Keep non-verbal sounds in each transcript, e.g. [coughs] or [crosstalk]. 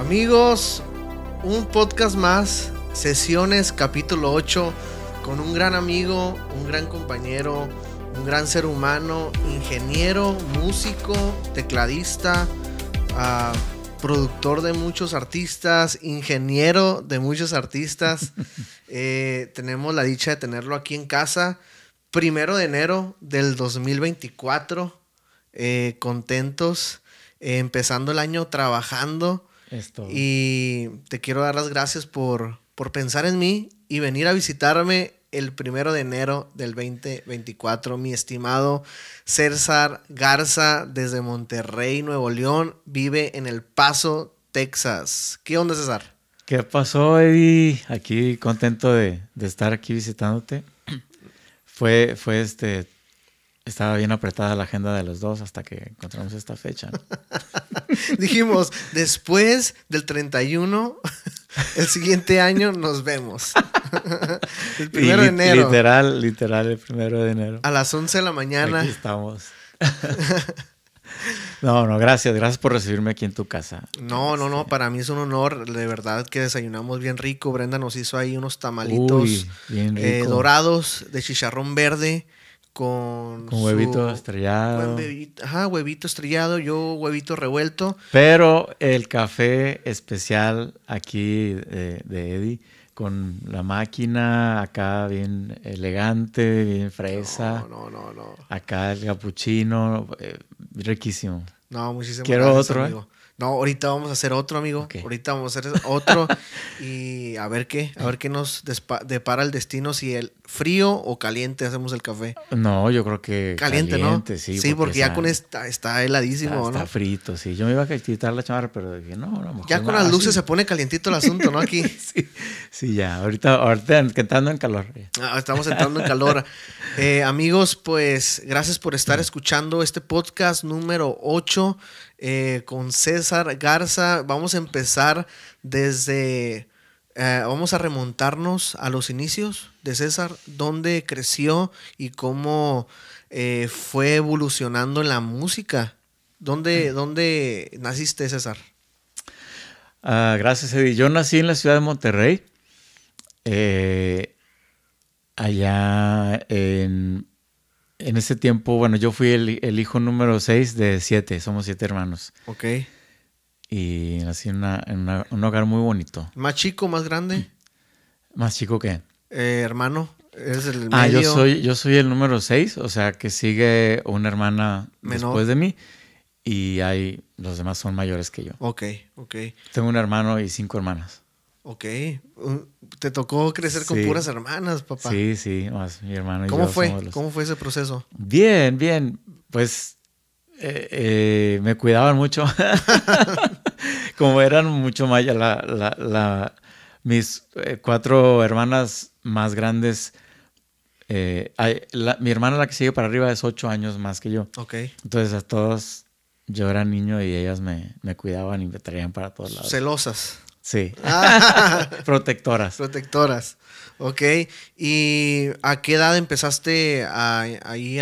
Amigos, un podcast más, sesiones capítulo 8, con un gran amigo, un gran compañero, un gran ser humano, ingeniero, músico, tecladista, ah, productor de muchos artistas, ingeniero de muchos artistas. [laughs] Eh, tenemos la dicha de tenerlo aquí en casa, primero de enero del 2024, eh, contentos, eh, empezando el año trabajando. Y te quiero dar las gracias por, por pensar en mí y venir a visitarme el primero de enero del 2024. Mi estimado César Garza desde Monterrey, Nuevo León, vive en El Paso, Texas. ¿Qué onda, César? ¿Qué pasó, Eddie? Aquí contento de, estar aquí visitándote. Fue, fue este, estaba bien apretada la agenda de los dos hasta que encontramos esta fecha. [laughs] Dijimos, después del 31, [laughs] el siguiente año nos vemos. [laughs] el primero de enero. Literal, literal, el primero de enero. A las 11 de la mañana. Aquí estamos. No, no, gracias, gracias por recibirme aquí en tu casa. No, no, no, este para mí es un honor, de verdad que desayunamos bien rico. Brenda nos hizo ahí unos tamalitos eh, dorados de chicharrón verde con... huevito estrellado. Huevito, ajá, huevito estrellado, yo huevito revuelto. Pero el café especial aquí eh, de, Eddie, con la máquina acá bien elegante, bien fresa. No, no, no. no. Acá el capuchino, eh, riquísimo. No, muchísimas Quiero otro, ¿eh? amigo. No, ahorita vamos a hacer otro, amigo. Ahorita vamos a hacer otro [laughs] y a ver qué, a ver qué nos depara el destino, si el frío o caliente hacemos el café. No, yo creo que caliente, ¿no? Sí, porque, ya con esta está heladísimo, ¿no? Está frito, sí. Yo me iba a quitar la chamarra, pero dije, no, no. Ya con las luces se pone calientito el asunto, ¿no? Aquí. [laughs] sí, ya. Ahorita, ahorita entrando en calor. Ah, estamos entrando en calor. Eh, amigos, pues gracias por estar escuchando este podcast número 8. Eh, con César Garza. Vamos a empezar desde, eh, vamos a remontarnos a los inicios de César, dónde creció y cómo eh, fue evolucionando en la música. ¿Dónde, naciste, César? Ah, gracias, Eddie. Yo nací en la ciudad de Monterrey. allá en en ese tiempo, bueno, yo fui el, hijo número 6 de 7, somos 7 hermanos. Ok. Y nací en, un hogar muy bonito. ¿Más chico, más grande? ¿Más chico qué? Eh, hermano. Es el ah, yo soy, yo soy el número 6, o sea que sigue una hermana después de mí y hay, los demás son mayores que yo. Ok, ok. Tengo un hermano y cinco hermanas. Ok, uh, te tocó crecer con puras hermanas, papá. Sí, sí, más mi hermano. Y ¿Cómo fue? ¿Cómo fue ese proceso? Bien, bien. Pues eh, eh, me cuidaban mucho. [laughs] Como eran mucho más, la, la, mis eh, cuatro hermanas más grandes. mi hermana la que sigue para arriba es ocho años más que yo. Ok. Entonces a todos yo era niño y ellas me, me cuidaban y me traían para todos lados. Celosas. Sí. [laughs] Protectoras. Protectoras. Ok. ¿Y a qué edad empezaste ahí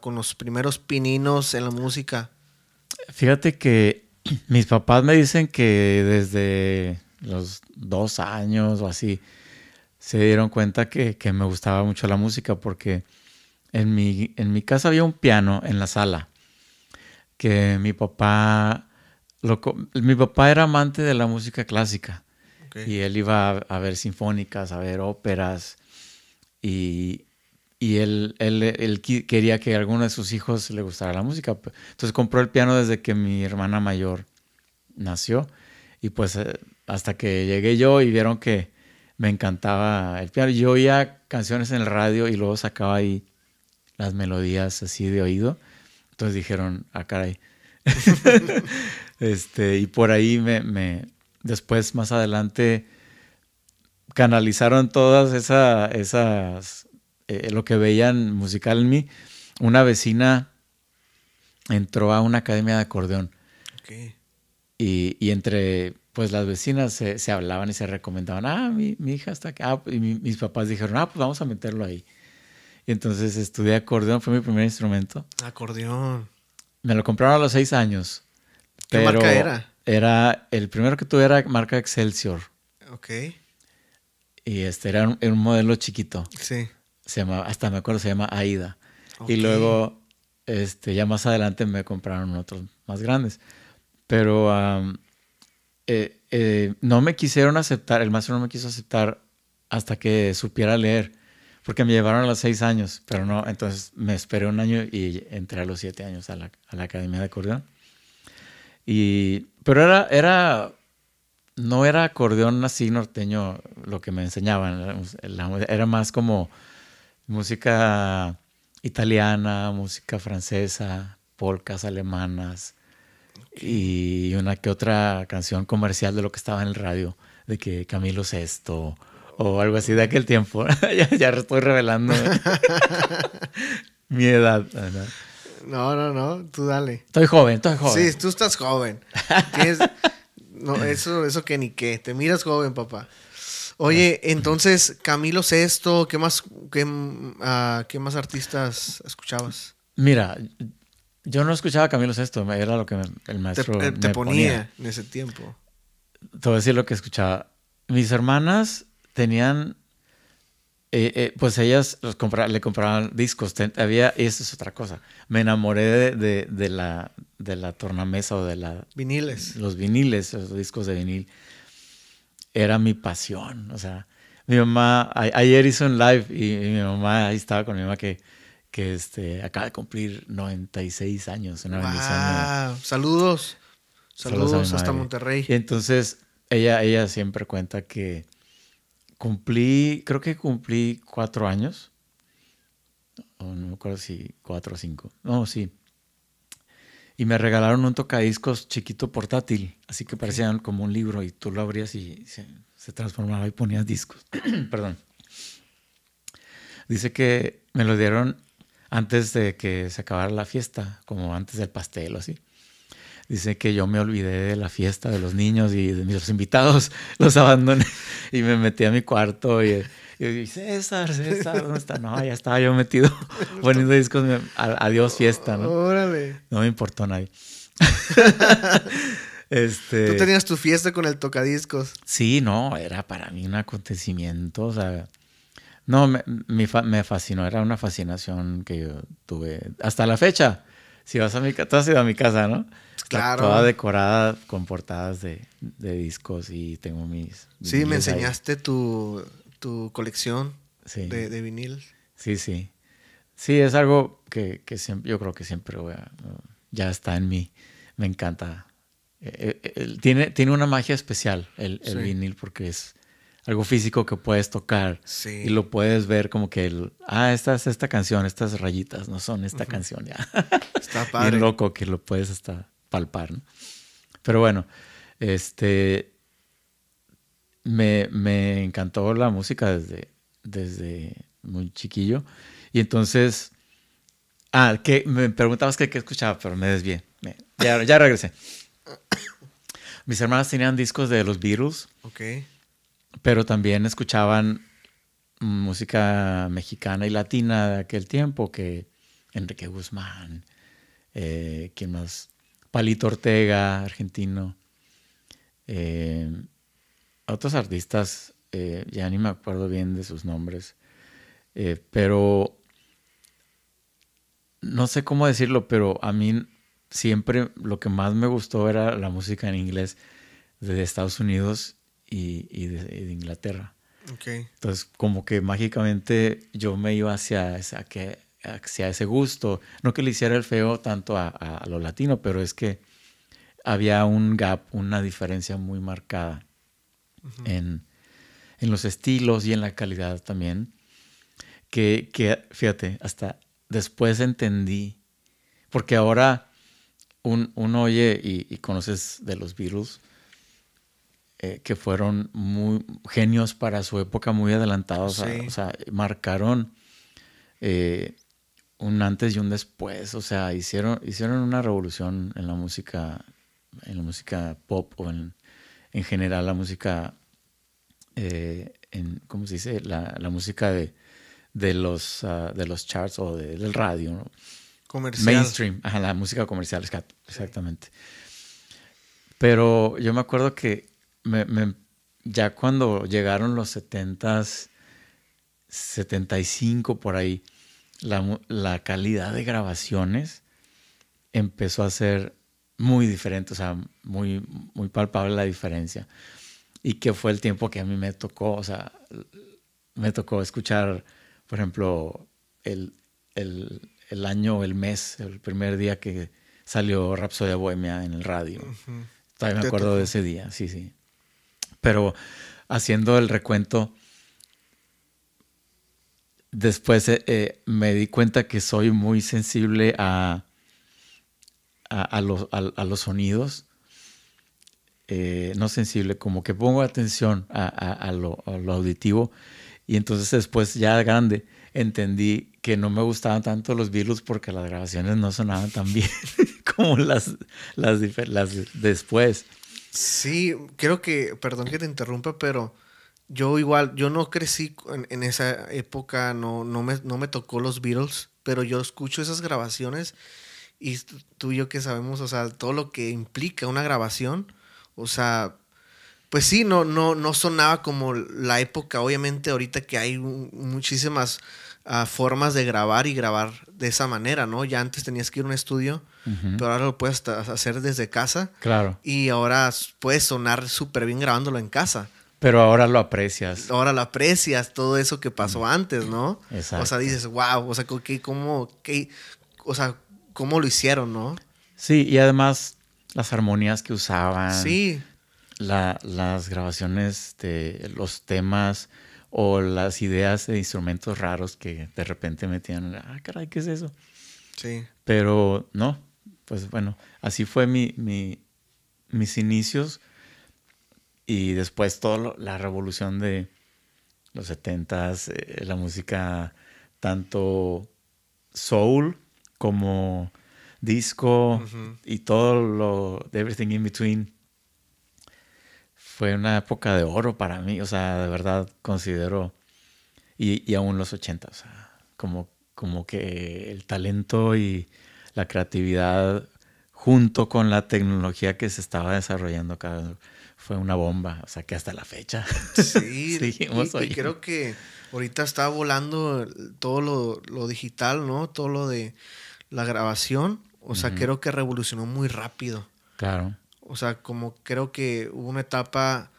con los primeros pininos en la música? Fíjate que [clears throat] mis papás me dicen que desde los dos años o así se dieron cuenta que, me gustaba mucho la música porque en mi, en mi casa había un piano en la sala que mi papá mi papá era amante de la música clásica y él iba a, ver sinfónicas, a ver óperas y, él, él, quería que a alguno de sus hijos le gustara la música. Entonces compró el piano desde que mi hermana mayor nació y pues eh, hasta que llegué yo y vieron que me encantaba el piano. Yo oía canciones en el radio y luego sacaba ahí las melodías así de oído. Entonces dijeron, ah, caray. [laughs] [laughs] Este, y por ahí me, después, más adelante, canalizaron todas esas, eh, lo que veían musical en mí. Una vecina entró a una academia de acordeón. Y, entre pues las vecinas se, hablaban y se recomendaban, ah, mi, hija está acá. Ah, y mis papás dijeron, ah, pues vamos a meterlo ahí. Y entonces estudié acordeón, fue mi primer instrumento. Acordeón. Me lo compraron a los seis años. ¿Qué marca era? Era, el primero que tuve era marca Excelsior. Ok. Y este era un, modelo chiquito. Sí. Se llama, hasta me acuerdo, se llama Aida. Y luego, este, ya más adelante me compraron otros más grandes. Pero eh, eh, no me quisieron aceptar, el maestro no me quiso aceptar hasta que supiera leer, porque me llevaron a los seis años, pero no, entonces me esperé un año y entré a los siete años a la, a la Academia de Acordeón. Y, pero era, era, no era acordeón así norteño lo que me enseñaban, era pues, más como música italiana, música francesa, polcas alemanas y una que otra canción comercial de lo que estaba en el radio, de que Camilo Sesto o algo así de aquel tiempo. [laughs] ya, estoy revelando [laughs] mi edad. No, no, no, tú dale. Estoy joven, estoy joven. Sí, tú estás joven. eso, eso que ni qué. Te miras joven, papá. Oye, entonces, Camilo Sesto, ¿qué más, qué, ah, ¿qué más artistas escuchabas? Mira, yo no escuchaba a Camilo Sesto, era lo que el maestro eh, te, me ponía, ponía, en ese tiempo. Te voy a decir lo que escuchaba. Mis hermanas tenían eh, eh, pues ellas le compraban discos. había, y eso es otra cosa. Me enamoré de, la, de la tornamesa o de la... Viniles. Los viniles, los discos de vinil. Era mi pasión. O sea, mi mamá, ayer hizo un live y, mi mamá, ahí estaba con mi mamá que, que este, acaba de cumplir 96 años. Una Saludos. Saludos, hasta Monterrey. Y entonces ella, ella siempre cuenta que cumplí, creo que cumplí cuatro años. O no me acuerdo si cuatro o cinco. No, sí. Y me regalaron un tocadiscos chiquito portátil, así que parecían como un libro y tú lo abrías y se, se transformaba y ponías discos. [clears throat] Perdón. Dice que me lo dieron antes de que se acabara la fiesta, como antes del pastel o así. Dice que yo me olvidé de la fiesta de los niños y de mis invitados, [laughs] los abandoné y me metí a mi cuarto y, y César, César, ¿dónde está? No, ya estaba yo metido [laughs] poniendo discos, adiós fiesta, ¿no? Órale. No me importó nadie. [laughs] este, Tú tenías tu fiesta con el tocadiscos. Sí, no, era para mí un acontecimiento, o sea, no, me, me, me fascinó, era una fascinación que yo tuve hasta la fecha si vas a mi casa, tú has ido a mi casa, ¿no? Claro. toda decorada con portadas de, de discos y tengo mis... Sí, me enseñaste tu, tu colección de, vinil. Sí, sí. Sí, es algo que, siempre, yo creo que siempre voy ya está en mí. Me encanta. Eh, eh, tiene, tiene una magia especial el, vinil porque es algo físico que puedes tocar y lo puedes ver como que, el, ah, esta es esta canción, estas rayitas no son esta canción ya. [laughs] Está padre. Bien loco que lo puedes hasta palpar, ¿no? Pero bueno, este, me, me, encantó la música desde, desde muy chiquillo. Y entonces, ah, que me preguntabas qué escuchaba, pero me desvié. ya, ya regresé. [coughs] Mis hermanas tenían discos de los Beatles. Okay pero también escuchaban música mexicana y latina de aquel tiempo, que Enrique Guzmán, eh, más? Palito Ortega, argentino, eh, otros artistas, eh, ya ni me acuerdo bien de sus nombres, pero no sé cómo decirlo, pero a mí siempre lo que más me gustó era la música en inglés de Estados Unidos y, de, Inglaterra. Entonces, como que mágicamente yo me iba hacia, ese gusto. No que le hiciera el feo tanto a, lo latino, pero es que había un gap, una diferencia muy marcada en, los estilos y en la calidad también. Que, fíjate, hasta después entendí, porque ahora uno oye y, y conoces de los Beatles eh, que fueron muy genios para su época, muy adelantados. o sea, marcaron eh, un antes y un después. O sea, hicieron, hicieron una revolución en la música, en la música pop o en, general la música, eh, en, ¿cómo se dice? La, música de, de los, ah, de los charts o del radio, Comercial. Mainstream, ajá, la música comercial, exactamente. Pero yo me acuerdo que me, ya cuando llegaron los 70s, 75 por ahí, la, calidad de grabaciones empezó a ser muy diferente, o sea, muy, muy palpable la diferencia. Y que fue el tiempo que a mí me tocó, o sea, me tocó escuchar, por ejemplo, el, el, el año, el mes, el primer día que salió Rapsodia Bohemia en el radio. Todavía me acuerdo de ese día, sí, sí pero haciendo el recuento, después eh, eh, me di cuenta que soy muy sensible a, los, sonidos. Eh, no sensible, como que pongo atención a, lo, auditivo. Y entonces después ya grande entendí que no me gustaban tanto los virus porque las grabaciones no sonaban tan [laughs] bien como las, las después. Sí, creo que, perdón que te interrumpa, pero yo igual, yo no crecí en, esa época, no, no, me, no me tocó los Beatles, pero yo escucho esas grabaciones y tú y yo que sabemos, o sea, todo lo que implica una grabación, o sea, pues sí, no, no, no sonaba como la época, obviamente ahorita que hay muchísimas formas de grabar y grabar de esa manera, ¿no? Ya antes tenías que ir a un estudio, pero ahora lo puedes hacer desde casa. Claro. Y ahora puedes sonar súper bien grabándolo en casa. Pero ahora lo aprecias. Ahora lo aprecias, todo eso que pasó antes, ¿no? Exacto. O sea, dices, wow, o sea, ¿cómo, qué, cómo lo hicieron, no? Sí, y además las armonías que usaban. Sí. las grabaciones, de los temas o las ideas de instrumentos raros que de repente metían, ah, caray, ¿qué es eso? Sí. Pero no, pues bueno, así fue mi, mis inicios y después toda la revolución de los setentas, eh, la música tanto soul como disco y todo lo de everything in between fue una época de oro para mí, o sea, de verdad considero, y, y aún los 80, o sea, como, como que el talento y la creatividad junto con la tecnología que se estaba desarrollando cada fue una bomba, o sea que hasta la fecha. Sí, [laughs] y, creo que ahorita está volando todo lo, digital, ¿no? Todo lo de la grabación, o sea, creo que revolucionó muy rápido. Claro. O sea, como creo que hubo una etapa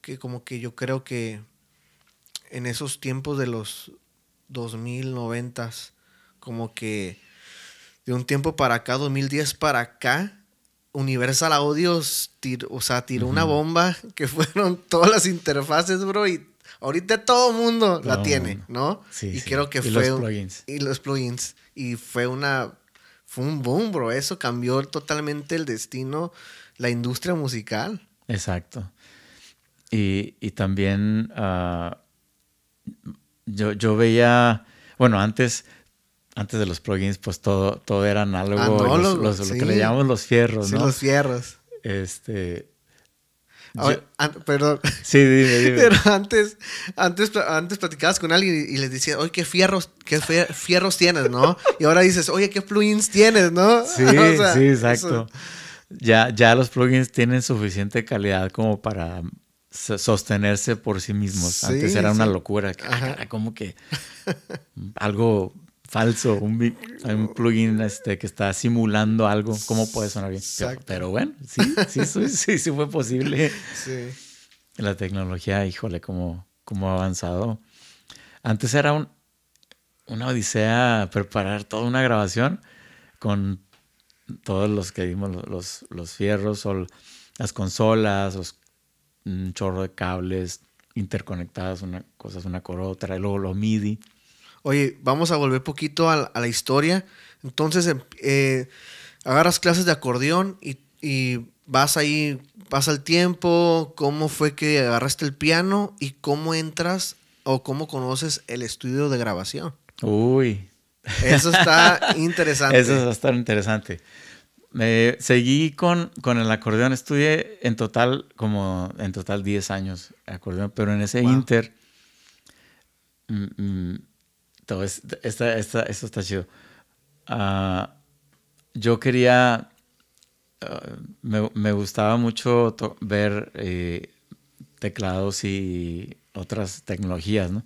que como que yo creo que en esos tiempos de los 2090 90, como que de un tiempo para acá, 2010 para acá, Universal Audio tiró, o sea, tiró una bomba [laughs] que fueron todas las interfaces, bro, y ahorita todo el mundo la tiene, ¿no? Sí, y creo que y los plugins. y los plugins y fue una fue un boom, bro, eso cambió totalmente el destino la industria musical. Exacto. Y, también ah, yo, yo, veía, bueno, antes, antes de los plugins, pues todo, todo era análogo. Lo que le llamamos los fierros, los fierros. Este. perdón. Sí, dime, dime. [laughs] Pero antes, antes, antes platicabas con alguien y, les decías, oye, ¿qué fierros, qué fierros tienes, no? Y ahora dices, oye, ¿qué plugins tienes, no? Sí, [laughs] sí, exacto ya, ya los plugins tienen suficiente calidad como para sostenerse por sí mismos. Antes era una locura, ah, como que algo falso, un, un, plugin este, que está simulando algo, ¿cómo puede sonar bien? Pero, bueno, sí, sí, sí, [laughs] fue posible. La tecnología, híjole, cómo, cómo ha avanzado. Antes era un, una odisea preparar toda una grabación con todos los que vimos los, fierros o las consolas, un chorro de cables interconectadas, una cosa es una con otra, y luego lo MIDI. Oye, vamos a volver poquito a, la historia. Entonces, em, eh, agarras clases de acordeón y, y vas ahí, pasa el tiempo, cómo fue que agarraste el piano y cómo entras o cómo conoces el estudio de grabación. Uy. Eso está [laughs] interesante. Eso está interesante. Me seguí con, con el acordeón. Estudié en total, como en total 10 años acordeón, pero en ese inter. Mm, mm, esta, esta, esto está chido. Ah, yo quería. Ah, me, gustaba mucho ver eh, teclados y otras tecnologías, ¿no?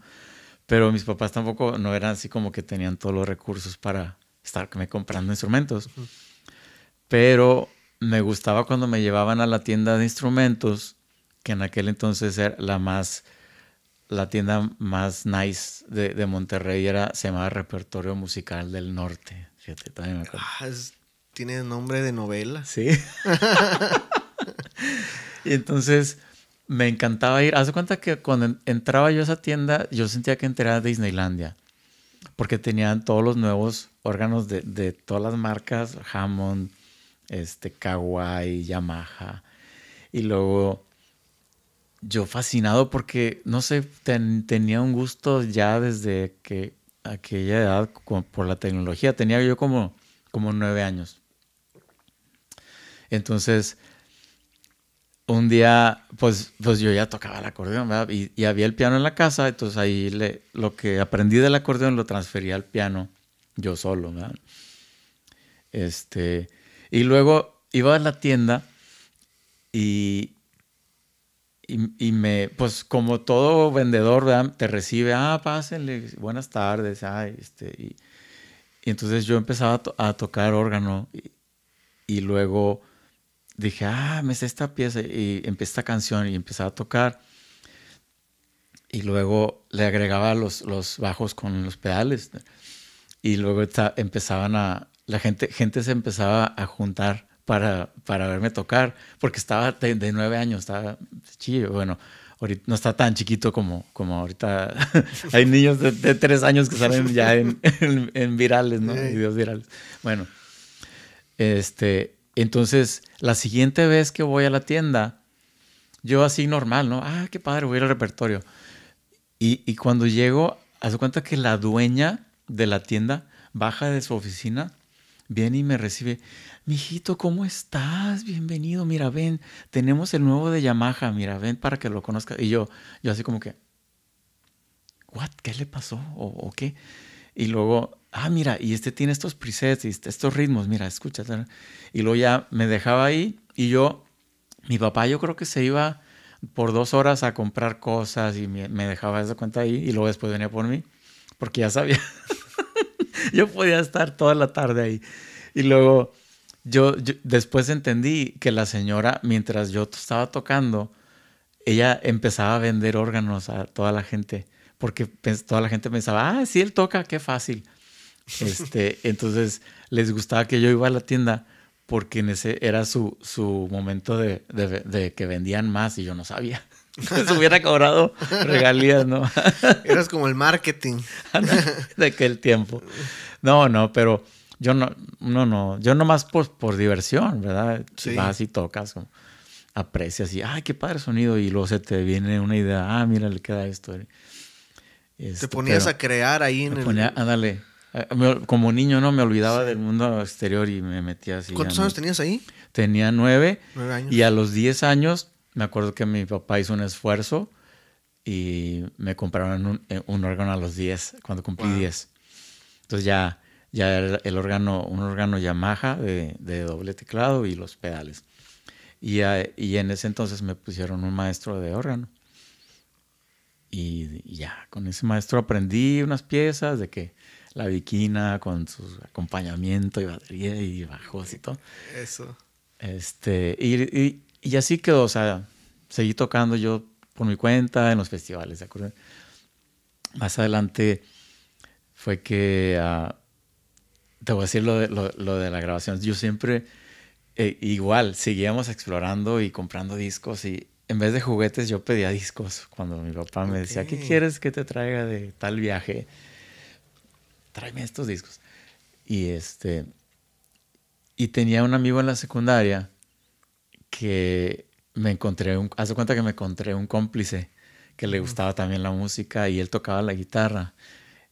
Pero mis papás tampoco no eran así como que tenían todos los recursos para estarme comprando instrumentos pero me gustaba cuando me llevaban a la tienda de instrumentos, que en aquel entonces era la más, la tienda más nice de, Monterrey, era, se llamaba Repertorio Musical del Norte. Ah, tiene nombre de novela. Sí. [laughs] y entonces me encantaba ir. Haz cuenta que cuando entraba yo a esa tienda, yo sentía que entraba a Disneylandia, porque tenían todos los nuevos órganos de, de todas las marcas, Hammond, este, Kawai, Yamaha. Y luego yo fascinado porque, no sé, tenía un gusto ya desde que aquella edad por la tecnología. Tenía yo como, como nueve años. Entonces, un día, pues, pues yo ya tocaba el acordeón, ¿verdad? Y, había el piano en la casa, entonces ahí le, lo que aprendí del acordeón lo transferí al piano yo solo, ¿verdad? Este, y luego iba a la tienda y, y, me, pues como todo vendedor, te recibe, ah, pásenle, buenas tardes, ah, este, y, entonces yo empezaba a, tocar órgano y, luego dije, ah, me sé esta pieza y empecé esta canción y empezaba a tocar y luego le agregaba los, los bajos con los pedales y luego empezaban a, la gente, gente se empezaba a juntar para, para verme tocar, porque estaba de, nueve años, estaba chido, bueno, ahorita no está tan chiquito como, como ahorita [laughs] hay niños de, tres años que salen ya en, [laughs] virales, ¿no? Videos virales. Bueno, este, entonces la siguiente vez que voy a la tienda, yo así normal, ¿no? Ah, qué padre, voy al repertorio. Y, y cuando llego, hace cuenta que la dueña de la tienda baja de su oficina viene y me recibe. Mijito, ¿cómo estás? Bienvenido, mira, ven, tenemos el nuevo de Yamaha, mira, ven para que lo conozca. Y yo, yo así como que, ¿what? ¿Qué le pasó? ¿O, qué? Y luego, ah, mira, y este tiene estos presets y este, estos ritmos, mira, escúchate. Y luego ya me dejaba ahí y yo, mi papá yo creo que se iba por dos horas a comprar cosas y me, me dejaba esa cuenta ahí y luego después venía por mí, porque ya sabía. [laughs] [laughs] yo podía estar toda la tarde ahí. Y luego yo, después entendí que la señora, mientras yo estaba tocando, ella empezaba a vender órganos a toda la gente, porque toda la gente pensaba, ah, sí, él toca, qué fácil. Este, [laughs] entonces les gustaba que yo iba a la tienda porque en ese era su, su momento de que vendían más y yo no sabía. Se [laughs] hubiera cobrado regalías, ¿no? [laughs] Eras como el marketing. [laughs] de aquel tiempo. No, no, pero yo no, no, no. Yo nomás por, por diversión, ¿verdad? Vas y tocas, aprecias y, ay, qué padre sonido. Y luego se te viene una idea, ah, mira, le queda esto. te este, ponías a crear ahí en me ponía, Ándale. Eh, como niño, ¿no? Me olvidaba del mundo exterior y me metía así. ¿Cuántos años tenías ahí? Tenía nueve. Nueve años. Y a los diez años me acuerdo que mi papá hizo un esfuerzo y me compraron un, eh, órgano a los 10, cuando cumplí 10. Entonces ya, ya el, órgano, un órgano Yamaha de, doble teclado y los pedales. Y, en ese entonces me pusieron un maestro de órgano. Y, ya, con ese maestro aprendí unas piezas de que la viquina con su acompañamiento y batería y bajos y todo. Eso. Este, y, y así quedó, o sea, seguí tocando yo por mi cuenta en los festivales, ¿de acuerdo? Más adelante fue que, ah, te voy a decir lo de, la grabación, yo siempre, eh, igual, seguíamos explorando y comprando discos y en vez de juguetes yo pedía discos cuando mi papá me decía, ¿qué quieres que te traiga de tal viaje? Tráeme estos discos. Y este, y tenía un amigo en la secundaria que me encontré, un, hace cuenta que me encontré un cómplice que le gustaba también la música y él tocaba la guitarra.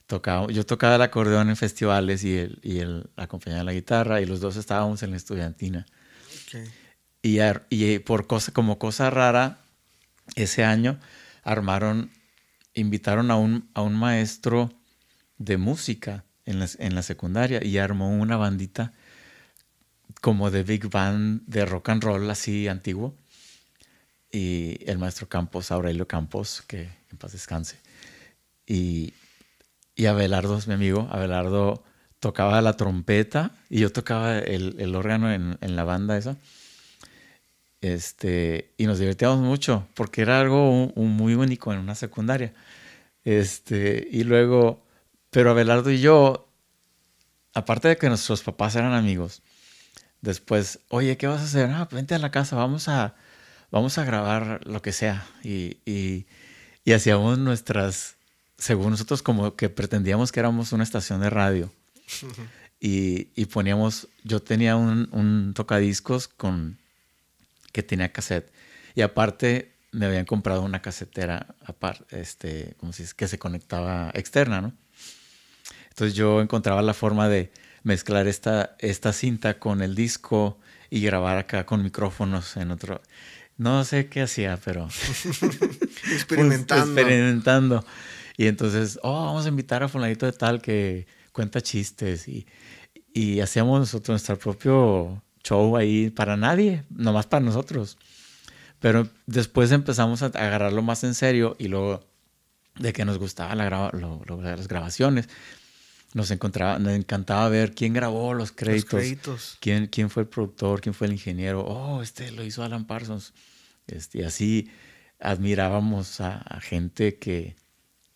Tocaba, yo tocaba el acordeón en festivales y él, y él acompañaba la guitarra y los dos estábamos en la estudiantina. Y, y, por cosa, como cosa rara, ese año armaron, invitaron a un, a un maestro de música en la secundaria y armó una bandita como de big band de rock and roll así antiguo. Y el maestro Campos, Aurelio Campos, que en paz descanse. Y, y Abelardo es mi amigo. Abelardo tocaba la trompeta y yo tocaba el, órgano en, la banda esa. Este, y nos divertíamos mucho porque era algo muy único en una secundaria. Este, y luego, pero Abelardo y yo, aparte de que nuestros papás eran amigos, Después, oye, ¿qué vas a hacer? Ah, vente a la casa, vamos a, vamos a grabar lo que sea. Y, hacíamos nuestras, según nosotros, como que pretendíamos que éramos una estación de radio. [laughs] y, poníamos, yo tenía un, tocadiscos con, que tenía cassette. Y aparte, me habían comprado una casetera aparte, este, como si que se conectaba externa, ¿no? Entonces yo encontraba la forma de, mezclar esta, esta cinta con el disco y grabar acá con micrófonos en otro. No sé qué hacía, pero. [laughs] Pues, experimentando. experimentando. Y entonces, oh, vamos a invitar a Fulanito de Tal que cuenta chistes. Y, y hacíamos nosotros nuestro propio show ahí para nadie, nomás para nosotros. Pero después empezamos a agarrarlo más en serio y luego de que nos gustaba la las grabaciones nos, encontraba, nos encantaba ver quién grabó los créditos, Quién, quién fue el productor, quién fue el ingeniero. Oh, este lo hizo Alan Parsons. Este, y así admirábamos a, gente que,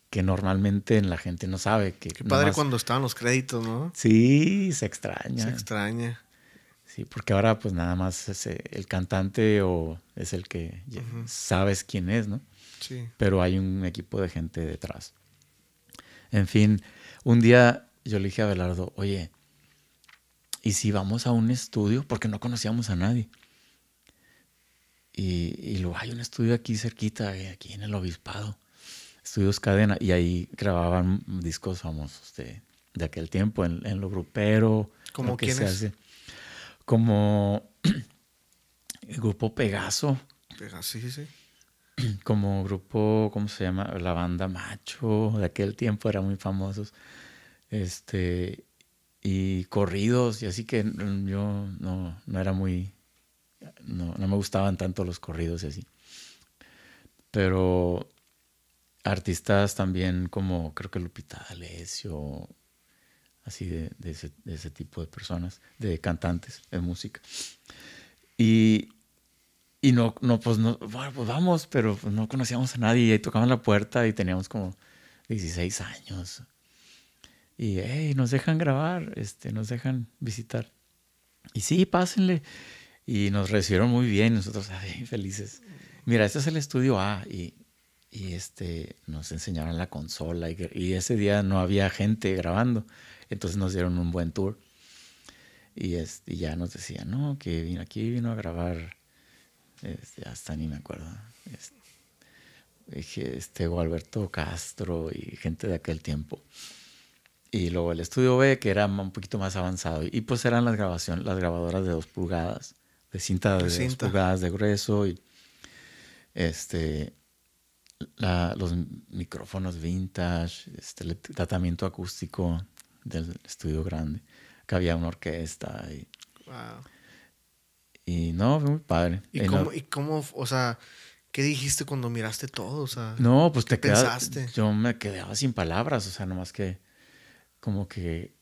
que normalmente la gente no sabe. Que Qué padre cuando estaban los créditos, ¿no? Sí, se extraña. Se extraña. Sí, porque ahora pues nada más es eh, el cantante o es el que sabes quién es, ¿no? Sí. Pero hay un equipo de gente detrás. En fin, un día yo le dije a Belardo, oye, ¿y si vamos a un estudio? Porque no conocíamos a nadie. Y, y luego hay un estudio aquí cerquita, eh, aquí en el Obispado, Estudios Cadena, y ahí grababan discos famosos de, de aquel tiempo, en, en lo grupero, ¿Como que se hace. Como el grupo Pegaso. Pegaso, sí, sí. Como grupo, ¿cómo se llama? La banda Macho, de aquel tiempo eran muy famosos. Este, y corridos, y así que yo no, era muy, no, me gustaban tanto los corridos y así. Pero artistas también como creo que Lupita D'Alessio, así de, ese, tipo de personas, de cantantes, de música. Y, no, no, pues no, pues vamos, pero pues no conocíamos a nadie y ahí tocaban la puerta y teníamos como 16 años, y nos dejan grabar, este, nos dejan visitar. Y sí, pásenle. Y nos recibieron muy bien, nosotros [laughs] felices. Mira, este es el estudio A y, y este, nos enseñaron la consola y, ese día no había gente grabando, entonces nos dieron un buen tour. Y, este, ya nos decían, no, que vino aquí, vino a grabar, este, hasta ni me acuerdo, este, este, o Alberto Castro y gente de aquel tiempo y luego el estudio B, que era un poquito más avanzado. Y pues eran las grabaciones, las grabadoras de dos pulgadas, de cinta de, dos pulgadas de grueso y este, los micrófonos vintage, este, el tratamiento acústico del estudio grande. Que había una orquesta y... Wow. Y no, fue muy padre. ¿Y, cómo, o sea, qué dijiste cuando miraste todo? O sea, no, pues te quedaste. Yo me quedaba sin palabras, o sea, nomás que como que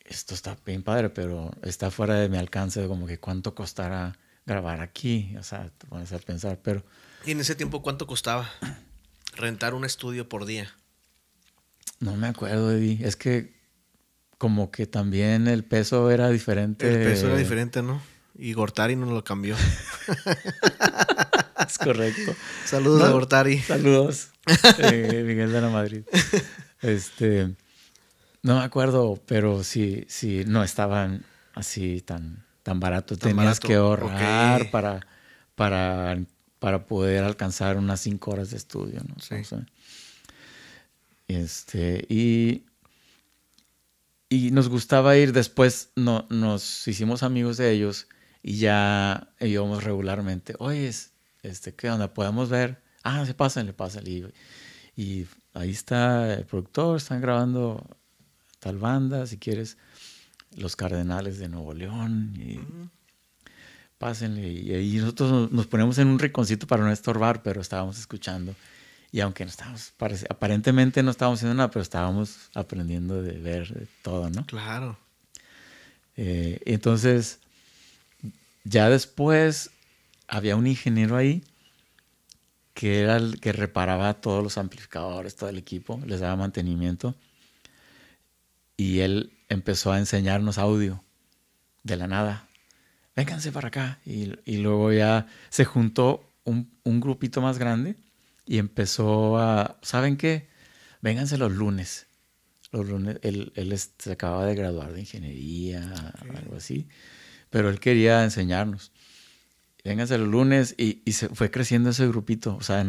esto está bien padre, pero está fuera de mi alcance, como que cuánto costará grabar aquí, o sea, te pones a pensar, pero... ¿Y en ese tiempo cuánto costaba [clears throat] rentar un estudio por día? No me acuerdo, Eddie, es que como que también el peso era diferente. El peso era diferente, ¿no? Y Gortari no lo cambió. [laughs] es correcto. Saludos a Gortari. Saludos. [laughs] Eh, Miguel de la Madrid. Este... No me acuerdo, pero sí, sí, no estaban así tan, tan barato. Tenías que ahorrar para, para, para poder alcanzar unas cinco horas de estudio, ¿no? este, y, nos gustaba ir después, nos hicimos amigos de ellos y ya íbamos regularmente. Oye, este, ¿qué onda? ¿Podemos ver? Ah, se pasan, le pasan. y ahí está el productor, están grabando tal banda, si quieres los Cardenales de Nuevo León. Y Pásenle. Y nosotros nos ponemos en un rinconcito para no estorbar, pero estábamos escuchando. Y aunque no estábamos, aparentemente no estábamos haciendo nada, pero estábamos aprendiendo de ver todo, ¿no? Claro. Eh, entonces, ya después había un ingeniero ahí que era el que reparaba todos los amplificadores, todo el equipo, les daba mantenimiento y él empezó a enseñarnos audio de la nada. Vénganse para acá. Y, luego ya se juntó un, grupito más grande y empezó a, ¿saben qué? Vénganse los lunes. Los lunes, él, se acababa de graduar de ingeniería, algo así, pero él quería enseñarnos. Vénganse los lunes y, se fue creciendo ese grupito. O sea,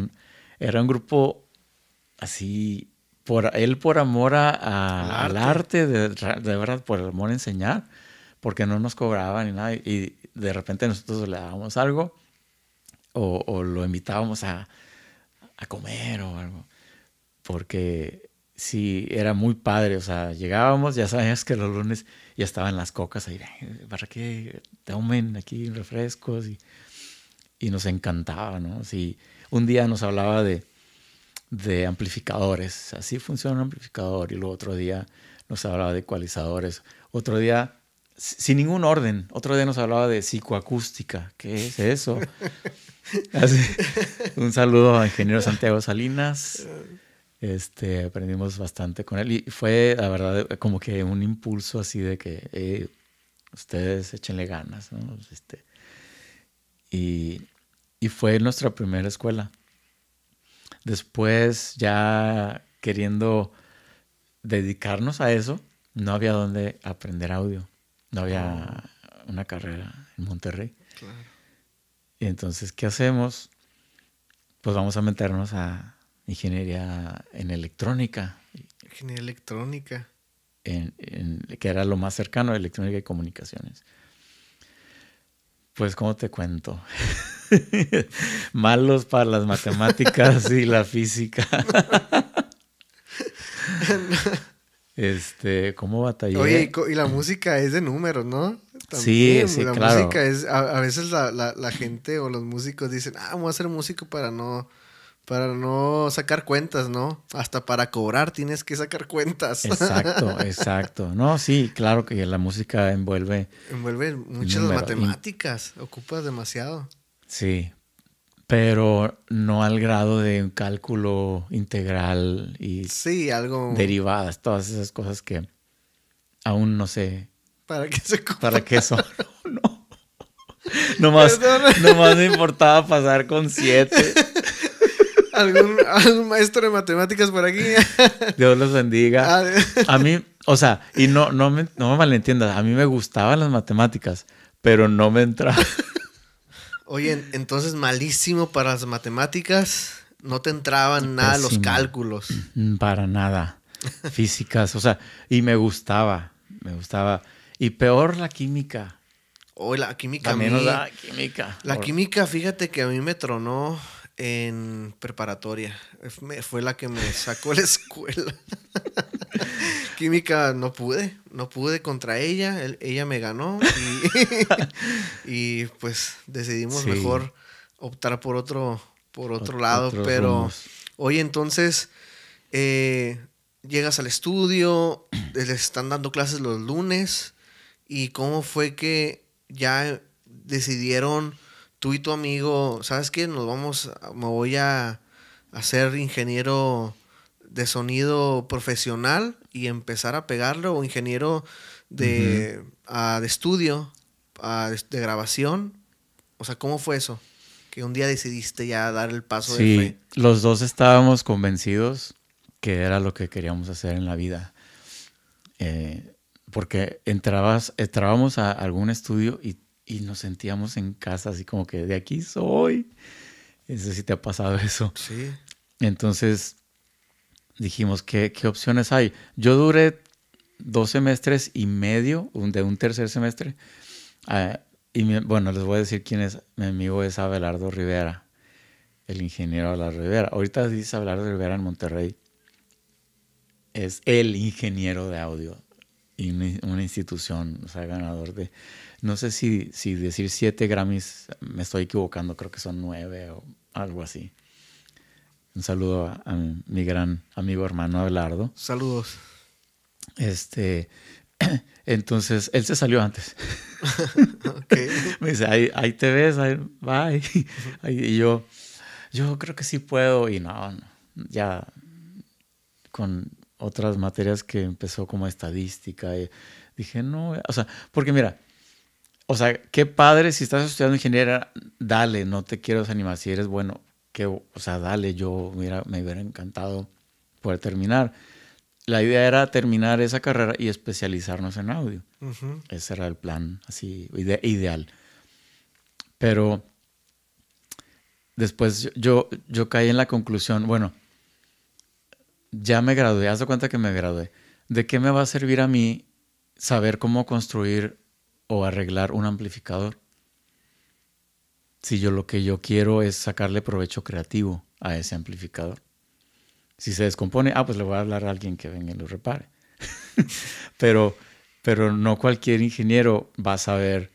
era un grupo así por él por amor a, al, arte, de, de, verdad, por el amor a enseñar, porque no nos cobraba ni nada, y de repente nosotros le dábamos algo o, o lo invitábamos a, a, comer o algo, porque sí, era muy padre, o sea, llegábamos, ya sabías que los lunes ya estaban las cocas ahí, para que tomen aquí refrescos, y, y nos encantaba, ¿no? Sí, un día nos hablaba de de amplificadores. Así funciona un amplificador. Y luego otro día nos hablaba de ecualizadores. Otro día, sin ningún orden, otro día nos hablaba de psicoacústica. ¿Qué es eso? [laughs] un saludo a ingeniero Santiago Salinas. Este, aprendimos bastante con él y fue, la verdad, como que un impulso así de que ustedes échenle ganas. Este, y fue nuestra primera escuela. Después ya queriendo dedicarnos a eso, no había dónde aprender audio. No había ah. una carrera en Monterrey. Claro. Y entonces, ¿qué hacemos? Pues vamos a meternos a ingeniería en electrónica. Ingeniería electrónica. En, que era lo más cercano, electrónica y comunicaciones. Pues, ¿cómo te cuento? [laughs] Malos para las matemáticas y la física. [laughs] Este, ¿cómo batallé? Oye, y, la música es de números, ¿no? Sí, sí, sí, la música es, a, veces la, la, gente o los músicos dicen, ah, voy a ser músico para no para no sacar cuentas, ¿no? Hasta para cobrar tienes que sacar cuentas. Exacto, [laughs] exacto. No, sí, claro que la música envuelve. Envuelve muchas matemáticas, ocupa ocupas demasiado. Sí, pero no al grado de un cálculo integral y sí, algo derivadas, todas esas cosas que aún no sé. ¿Para qué se ¿Para qué son? [laughs] [laughs] no. Nomás, nomás me importaba pasar con siete. ¿Algún, maestro de matemáticas por aquí? [laughs] Dios los bendiga. Ah, a mí, o sea, y no, no, me, no me malentiendas, a mí me gustaban las matemáticas, pero no me entraba. [laughs] Oye, entonces malísimo para las matemáticas, no te entraban nada los cálculos. Mm, para nada. [laughs] Físicas, o sea, y me gustaba, me gustaba. Y peor la química. Hoy la química. la química. La química, fíjate que a mí me tronó en preparatoria. Fue la que me sacó la escuela. [laughs] Química no pude, no pude contra ella, ella me ganó y, [laughs] pues decidimos mejor optar por otro, por otro lado, pero hoy entonces eh, llegas al estudio, les están dando clases los lunes y cómo fue que ya decidieron tú y tu amigo, ¿sabes qué? Nos vamos, me voy a hacer ingeniero de sonido profesional y empezar a pegarlo, o ingeniero de, ah, estudio, ah, de, grabación. O sea, ¿cómo fue eso? Que un día decidiste ya dar el paso sí, de Los dos estábamos convencidos que era lo que queríamos hacer en la vida. Eh, porque entrabas, entrábamos a algún estudio y y nos sentíamos en casa así como que de aquí soy. No sé si te ha pasado eso. Sí. Entonces dijimos, ¿qué, ¿qué opciones hay? Yo duré dos semestres y medio, un, de un tercer semestre. Ah, y bueno, les voy a decir quién es. Mi amigo es Abelardo Rivera, el ingeniero Abelardo Rivera. Ahorita dice Abelardo Rivera en Monterrey. Es el ingeniero de audio y una institución, o sea, ganador de no sé si, decir siete Grammys me estoy equivocando, creo que son nueve o algo así. Un saludo a, mi, gran amigo hermano Abelardo. Saludos. Este, [clears throat] entonces, él se salió antes. [laughs] [laughs] Me dice, ahí, te ves, bye. [laughs] y yo, yo creo que sí puedo. Y no, ya con otras materias que empezó como estadística, eh, dije, no, o sea, porque mira, o sea, qué padre, si estás estudiando ingeniería, dale, no te quiero desanimar, si eres bueno, que, o sea, dale, yo, mira, me hubiera encantado poder terminar. La idea era terminar esa carrera y especializarnos en audio. Ese era el plan, así, ideal. Pero después yo, yo, caí en la conclusión, bueno, ya me gradué, haz de cuenta que me gradué. ¿De qué me va a servir a mí saber cómo construir o arreglar un amplificador. Si yo lo que yo quiero es sacarle provecho creativo a ese amplificador. Si se descompone, ah, pues le voy a hablar a alguien que venga y lo repare. [laughs] pero, pero no cualquier ingeniero va a saber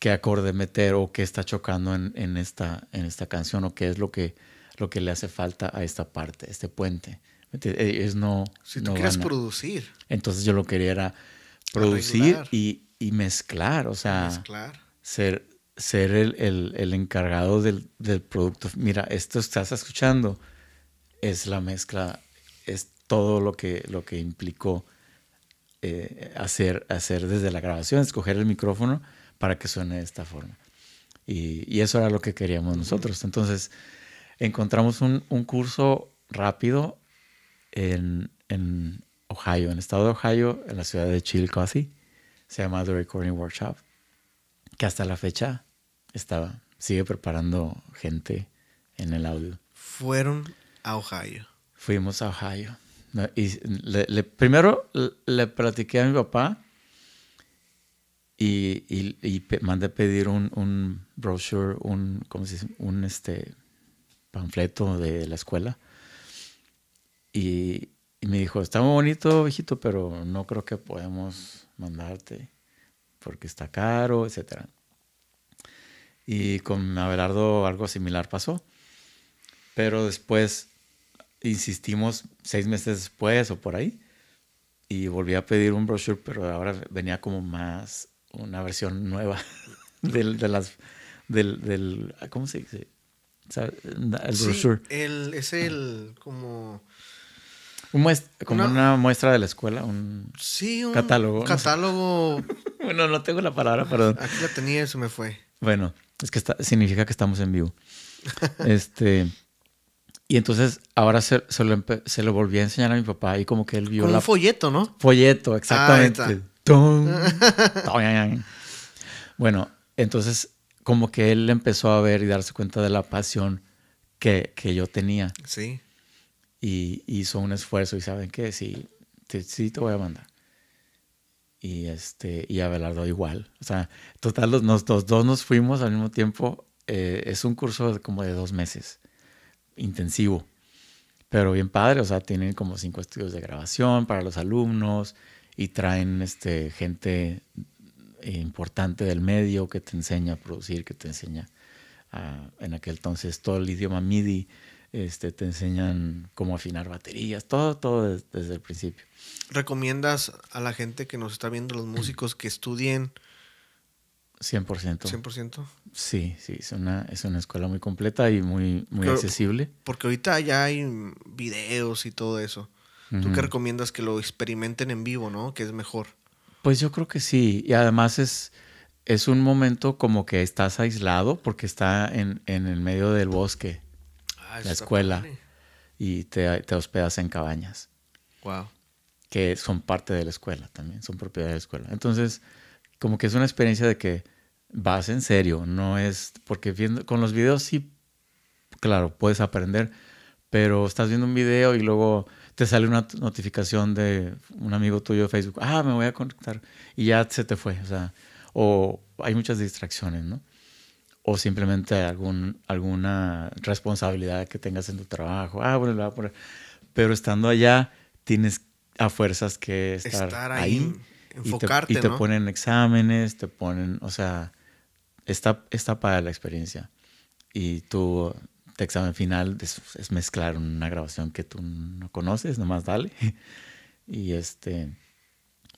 qué acorde meter o qué está chocando en, esta, en esta canción o qué es lo que, lo que le hace falta a esta parte, este puente. Eh, es no. Si tú no quieres producir. Entonces yo lo quería era producir y, y mezclar, o sea, ser, ser el, encargado del, producto. Mira, esto estás escuchando, es la mezcla, es todo lo que, lo que implicó eh, hacer, hacer desde la grabación, escoger el micrófono para que suene de esta forma. Y, eso era lo que queríamos nosotros. Entonces, encontramos un, curso rápido en, en, Ohio, en el estado de Ohio, en la ciudad de Chillicothe se llama The Recording Workshop, que hasta la fecha estaba, sigue preparando gente en el audio. Fueron a Ohio. Fuimos a Ohio. Y le, primero le platiqué a mi papá y, y, y mandé pedir un, un, brochure, un, ¿cómo se dice? Un este, panfleto de la escuela. Y, y me dijo, está muy bonito, viejito, pero no creo que podemos mandarte porque está caro, etc. Y con Abelardo algo similar pasó. Pero después insistimos seis meses después o por ahí y volví a pedir un brochure, pero ahora venía como más una versión nueva [laughs] del, de las, del, ¿cómo se dice? El brochure. es el como como una... muestra de la escuela, un, sí, un catálogo. [laughs] bueno, no tengo la palabra, perdón. Aquí la tenía eso me fue. Bueno, es que significa que estamos en vivo. [laughs] este. Y entonces ahora se, lo se, lo volví a enseñar a mi papá y como que él vio un folleto, ¿no? Folleto, exactamente. [laughs] bueno, entonces como que él empezó a ver y darse cuenta de la pasión que yo tenía. Sí y hizo un esfuerzo y saben que sí, te, sí te voy a mandar. Y, este, y Abelardo igual. O sea, total, los, dos nos fuimos al mismo tiempo. Eh, es un curso como de dos meses, intensivo, pero bien padre. O sea, tienen como cinco estudios de grabación para los alumnos y traen este, gente importante del medio que te enseña a producir, que te enseña en aquel entonces todo el idioma MIDI este, te enseñan cómo afinar baterías, todo, todo desde, el principio. ¿Recomiendas a la gente que nos está viendo, los músicos, que estudien? 100%. ¿100%? Sí, sí, es una, es una escuela muy completa y muy, accesible. Porque ahorita ya hay videos y todo eso. ¿Tú qué recomiendas que lo experimenten en vivo, no? Que es mejor. Pues yo creo que sí. Y además es, es un momento como que estás aislado porque está en el medio del bosque. Ah, la escuela y te, te, hospedas en cabañas. Wow. Que son parte de la escuela también, son propiedad de la escuela. Entonces, como que es una experiencia de que vas en serio, no es. Porque viendo, con los videos sí, claro, puedes aprender, pero estás viendo un video y luego te sale una notificación de un amigo tuyo de Facebook, ah, me voy a conectar, y ya se te fue, o sea, o hay muchas distracciones, ¿no? o simplemente algún, alguna responsabilidad que tengas en tu trabajo. Ah, Pero estando allá, tienes a fuerzas que estar, ahí, enfocarte. Y te, ponen exámenes, te ponen, o sea, está, está para la experiencia. Y tu, examen final es, mezclar una grabación que tú no conoces, nomás dale. [laughs] Y este,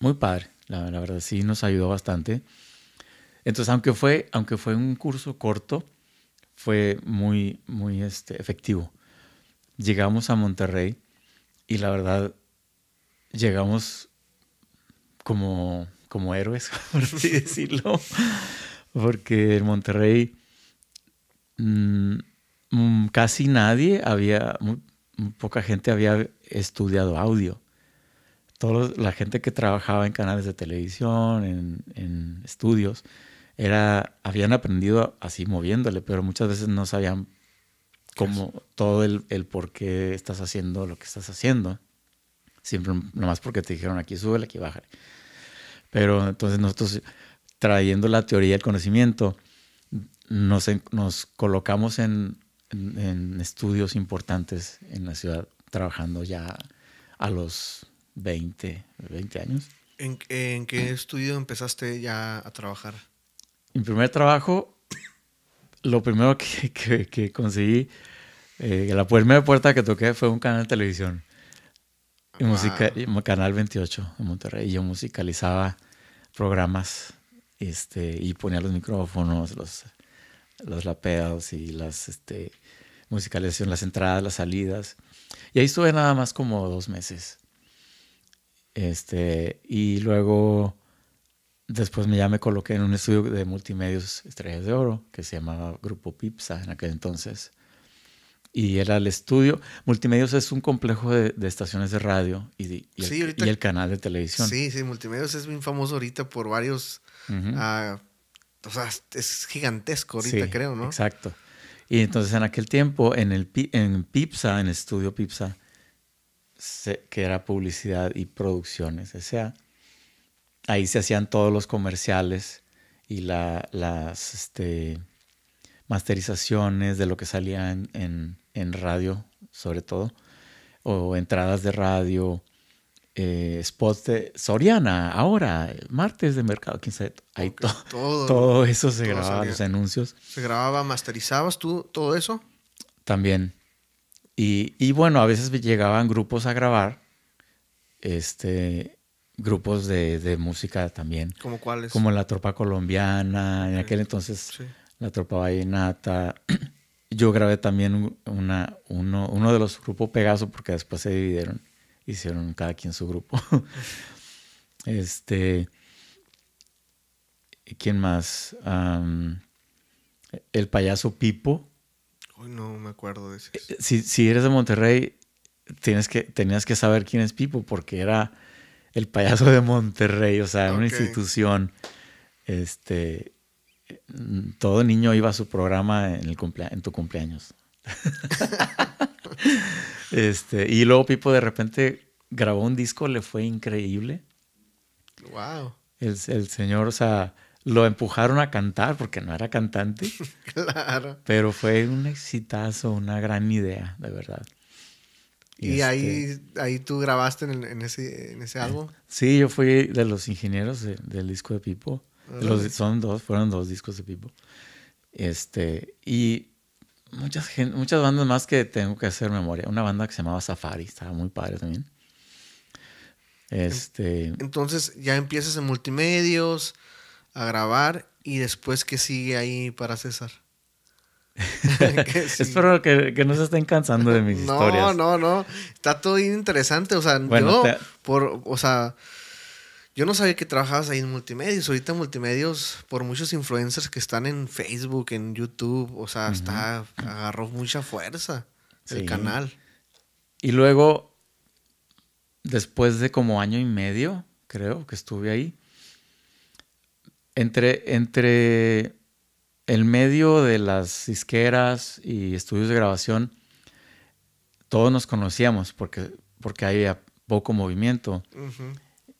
muy padre, la, la verdad sí nos ayudó bastante. Entonces, aunque fue, aunque fue un curso corto, fue muy, muy este, efectivo. Llegamos a Monterrey y la verdad, llegamos como, héroes, [laughs] por así [laughs] decirlo, porque en Monterrey mm, mm, casi nadie había, poca gente había estudiado audio. la gente que trabajaba en canales de televisión, en estudios, era, habían aprendido así moviéndole, pero muchas veces no sabían cómo, todo el, por qué estás haciendo lo que estás haciendo. Siempre, nomás porque te dijeron aquí sube aquí baja. Pero entonces nosotros trayendo la teoría del conocimiento, nos, nos colocamos en, estudios importantes en la ciudad, trabajando ya a los 20, 20 años. ¿En, en qué estudio empezaste ya a trabajar? mi primer trabajo, lo primero que, que conseguí, eh, la primera puerta que toqué fue un canal de televisión. Y canal 28 en Monterrey. Y yo musicalizaba programas este, y ponía los micrófonos, los, los y las este, musicalización, las entradas, las salidas. Y ahí estuve nada más como dos meses. Este, y luego después ya me coloqué en un estudio de multimedios Estrellas de Oro, que se llamaba Grupo Pipsa en aquel entonces. Y era el estudio. Multimedios es un complejo de, estaciones de radio y, el, canal de televisión. Sí, sí, Multimedios es muy famoso ahorita por varios. Ah, o sea, es gigantesco ahorita, creo, ¿no? Exacto. Y entonces en aquel tiempo, en, el, en Pipsa, en estudio Pipsa, que era publicidad y producciones, o sea, ahí se hacían todos los comerciales y las este, masterizaciones de lo que salía en, radio, sobre todo, o entradas de radio, eh, spots de Soriana, ahora, martes de mercado, quién ahí todo, todo, eso se grababa, los anuncios. ¿Se grababa, masterizabas tú todo eso? También. Y, y bueno, a veces llegaban grupos a grabar, este, grupos de, música también. ¿Como cuáles? Como la tropa colombiana, en aquel entonces la tropa vallenata. Yo grabé también una, uno, de los grupos Pegaso porque después se dividieron, hicieron cada quien su grupo. [laughs] este, ¿quién más? el payaso Pipo. Uy, no me acuerdo de ese. Eh, si, si, eres de Monterrey, tienes que, tenías que saber quién es Pipo porque era el payaso de Monterrey, o sea, una institución. Este, todo niño iba a su programa en, el tu cumpleaños. [laughs] este, y luego Pipo de repente grabó un disco, le fue increíble. Wow. El, el, señor, o sea, lo empujaron a cantar porque no era cantante. [laughs] claro. Pero fue un exitazo, una gran idea, de verdad. Y, ahí, este ahí tú grabaste en, ese, en álbum. Sí, yo fui de los ingenieros del disco de Pipo. son dos, fueron dos discos de Pipo. Este, y muchas, muchas bandas más que tengo que hacer memoria. Una banda que se llamaba Safari, estaba muy padre también. Este. Entonces ya empiezas en multimedios a grabar y después qué sigue ahí para César. [laughs] Espero que, no se estén cansando de mis [laughs] no, historias. No, no, no. Está todo interesante. O sea, yo, por, o sea, yo no sabía que trabajabas ahí en multimedios. Ahorita multimedios, por muchos influencers que están en Facebook, en YouTube, o sea, agarró mucha fuerza el canal. Y luego, después de como año y medio, creo que estuve ahí, entre, entre el medio de las isqueras y estudios de grabación, todos nos conocíamos porque, porque había poco movimiento.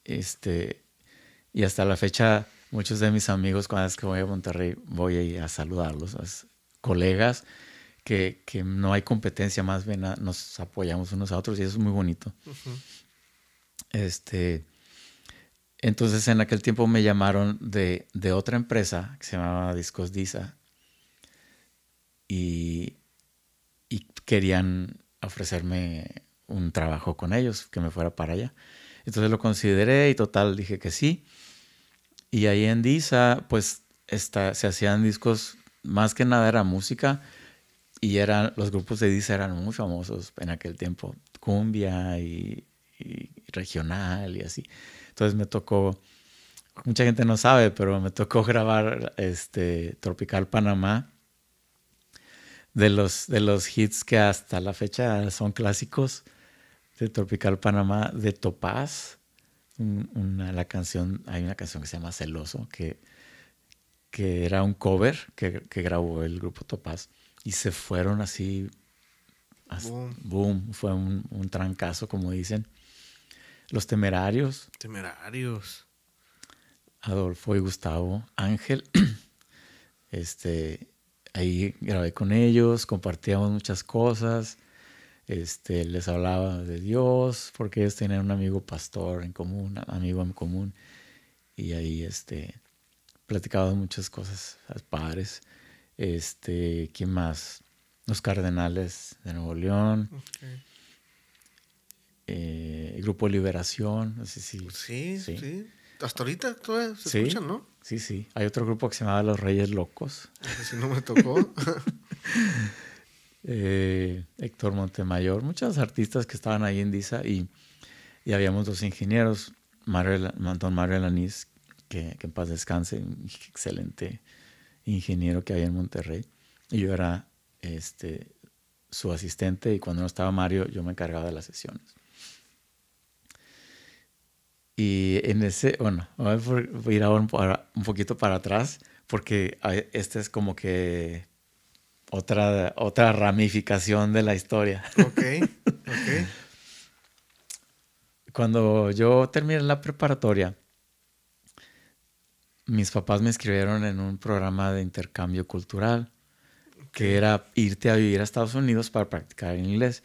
este, y hasta la fecha, muchos de mis amigos, cuando es que voy a Monterrey, voy a, saludarlos, a colegas, que, que, no hay competencia, más bien nos apoyamos unos a otros y eso es muy bonito. Este. Entonces en aquel tiempo me llamaron de, otra empresa que se llamaba Discos Disa y, querían ofrecerme un trabajo con ellos, que me fuera para allá. Entonces lo consideré y total dije que sí. Y ahí en Disa, pues se hacían discos, más que nada era música, y eran, los grupos de Disa eran muy famosos en aquel tiempo, cumbia y regional y así. Entonces me tocó, mucha gente no sabe, pero me tocó grabar este Tropical Panamá. De los, de los hits que hasta la fecha son clásicos de Tropical Panamá, de Topaz. Una, la canción, hay una canción que se llama Celoso, que, que era un cover que, grabó el grupo Topaz. Y se fueron así Boom. boom. fue un, trancazo, como dicen. Los Temerarios. Temerarios. Adolfo y Gustavo Ángel. [clears throat] Este, ahí grabé con ellos, compartíamos muchas cosas. Este, les hablaba de Dios, porque ellos tenían un amigo pastor en común, amigo en común. Y ahí este, platicaba muchas cosas a padres. Este, ¿Quién más? Los Cardenales de Nuevo León. Eh, grupo Liberación, no pues Sí, sí. sí. Hasta ahorita se escuchan, ¿no? Sí, sí. Hay otro grupo que se llamaba Los Reyes Locos. Si no me tocó. [laughs] Eh, Héctor Montemayor, muchos artistas que estaban ahí en DISA y, y habíamos dos ingenieros, Mario, Mario Lanís, que, en paz descanse, un excelente ingeniero que había en Monterrey. Y yo era este, su asistente y cuando no estaba Mario yo me encargaba de las sesiones. Y en ese, bueno, voy a ir ahora un, poquito para atrás, porque esta es como que otra, otra ramificación de la historia. Ok, [laughs] ok. Cuando yo terminé la preparatoria, mis papás me escribieron en un programa de intercambio cultural, que era irte a vivir a Estados Unidos para practicar inglés.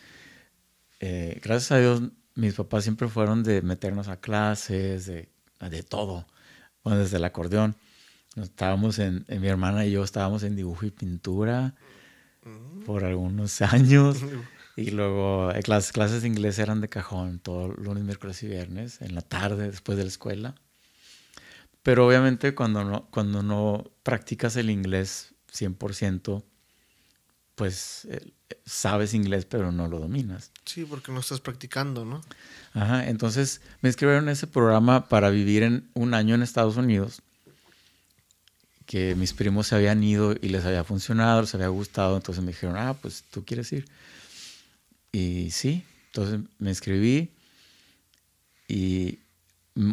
Eh, gracias a Dios mis papás siempre fueron de meternos a clases, de, de todo, bueno, desde el acordeón. estábamos en, mi hermana y yo estábamos en dibujo y pintura mm. por algunos [laughs] años. [laughs] Y luego eh, las clases de inglés eran de cajón, todos lunes, miércoles y viernes, en la tarde, después de la escuela. Pero obviamente cuando no, cuando no practicas el inglés 100%, pues eh, eh, sabes inglés pero no lo dominas. Sí, porque no estás practicando, ¿no? Ajá, entonces me inscribieron ese programa para vivir un año en Estados Unidos, que mis primos se habían ido y les había funcionado, les había gustado, entonces me dijeron, ah, pues tú quieres ir. Y sí, entonces me inscribí y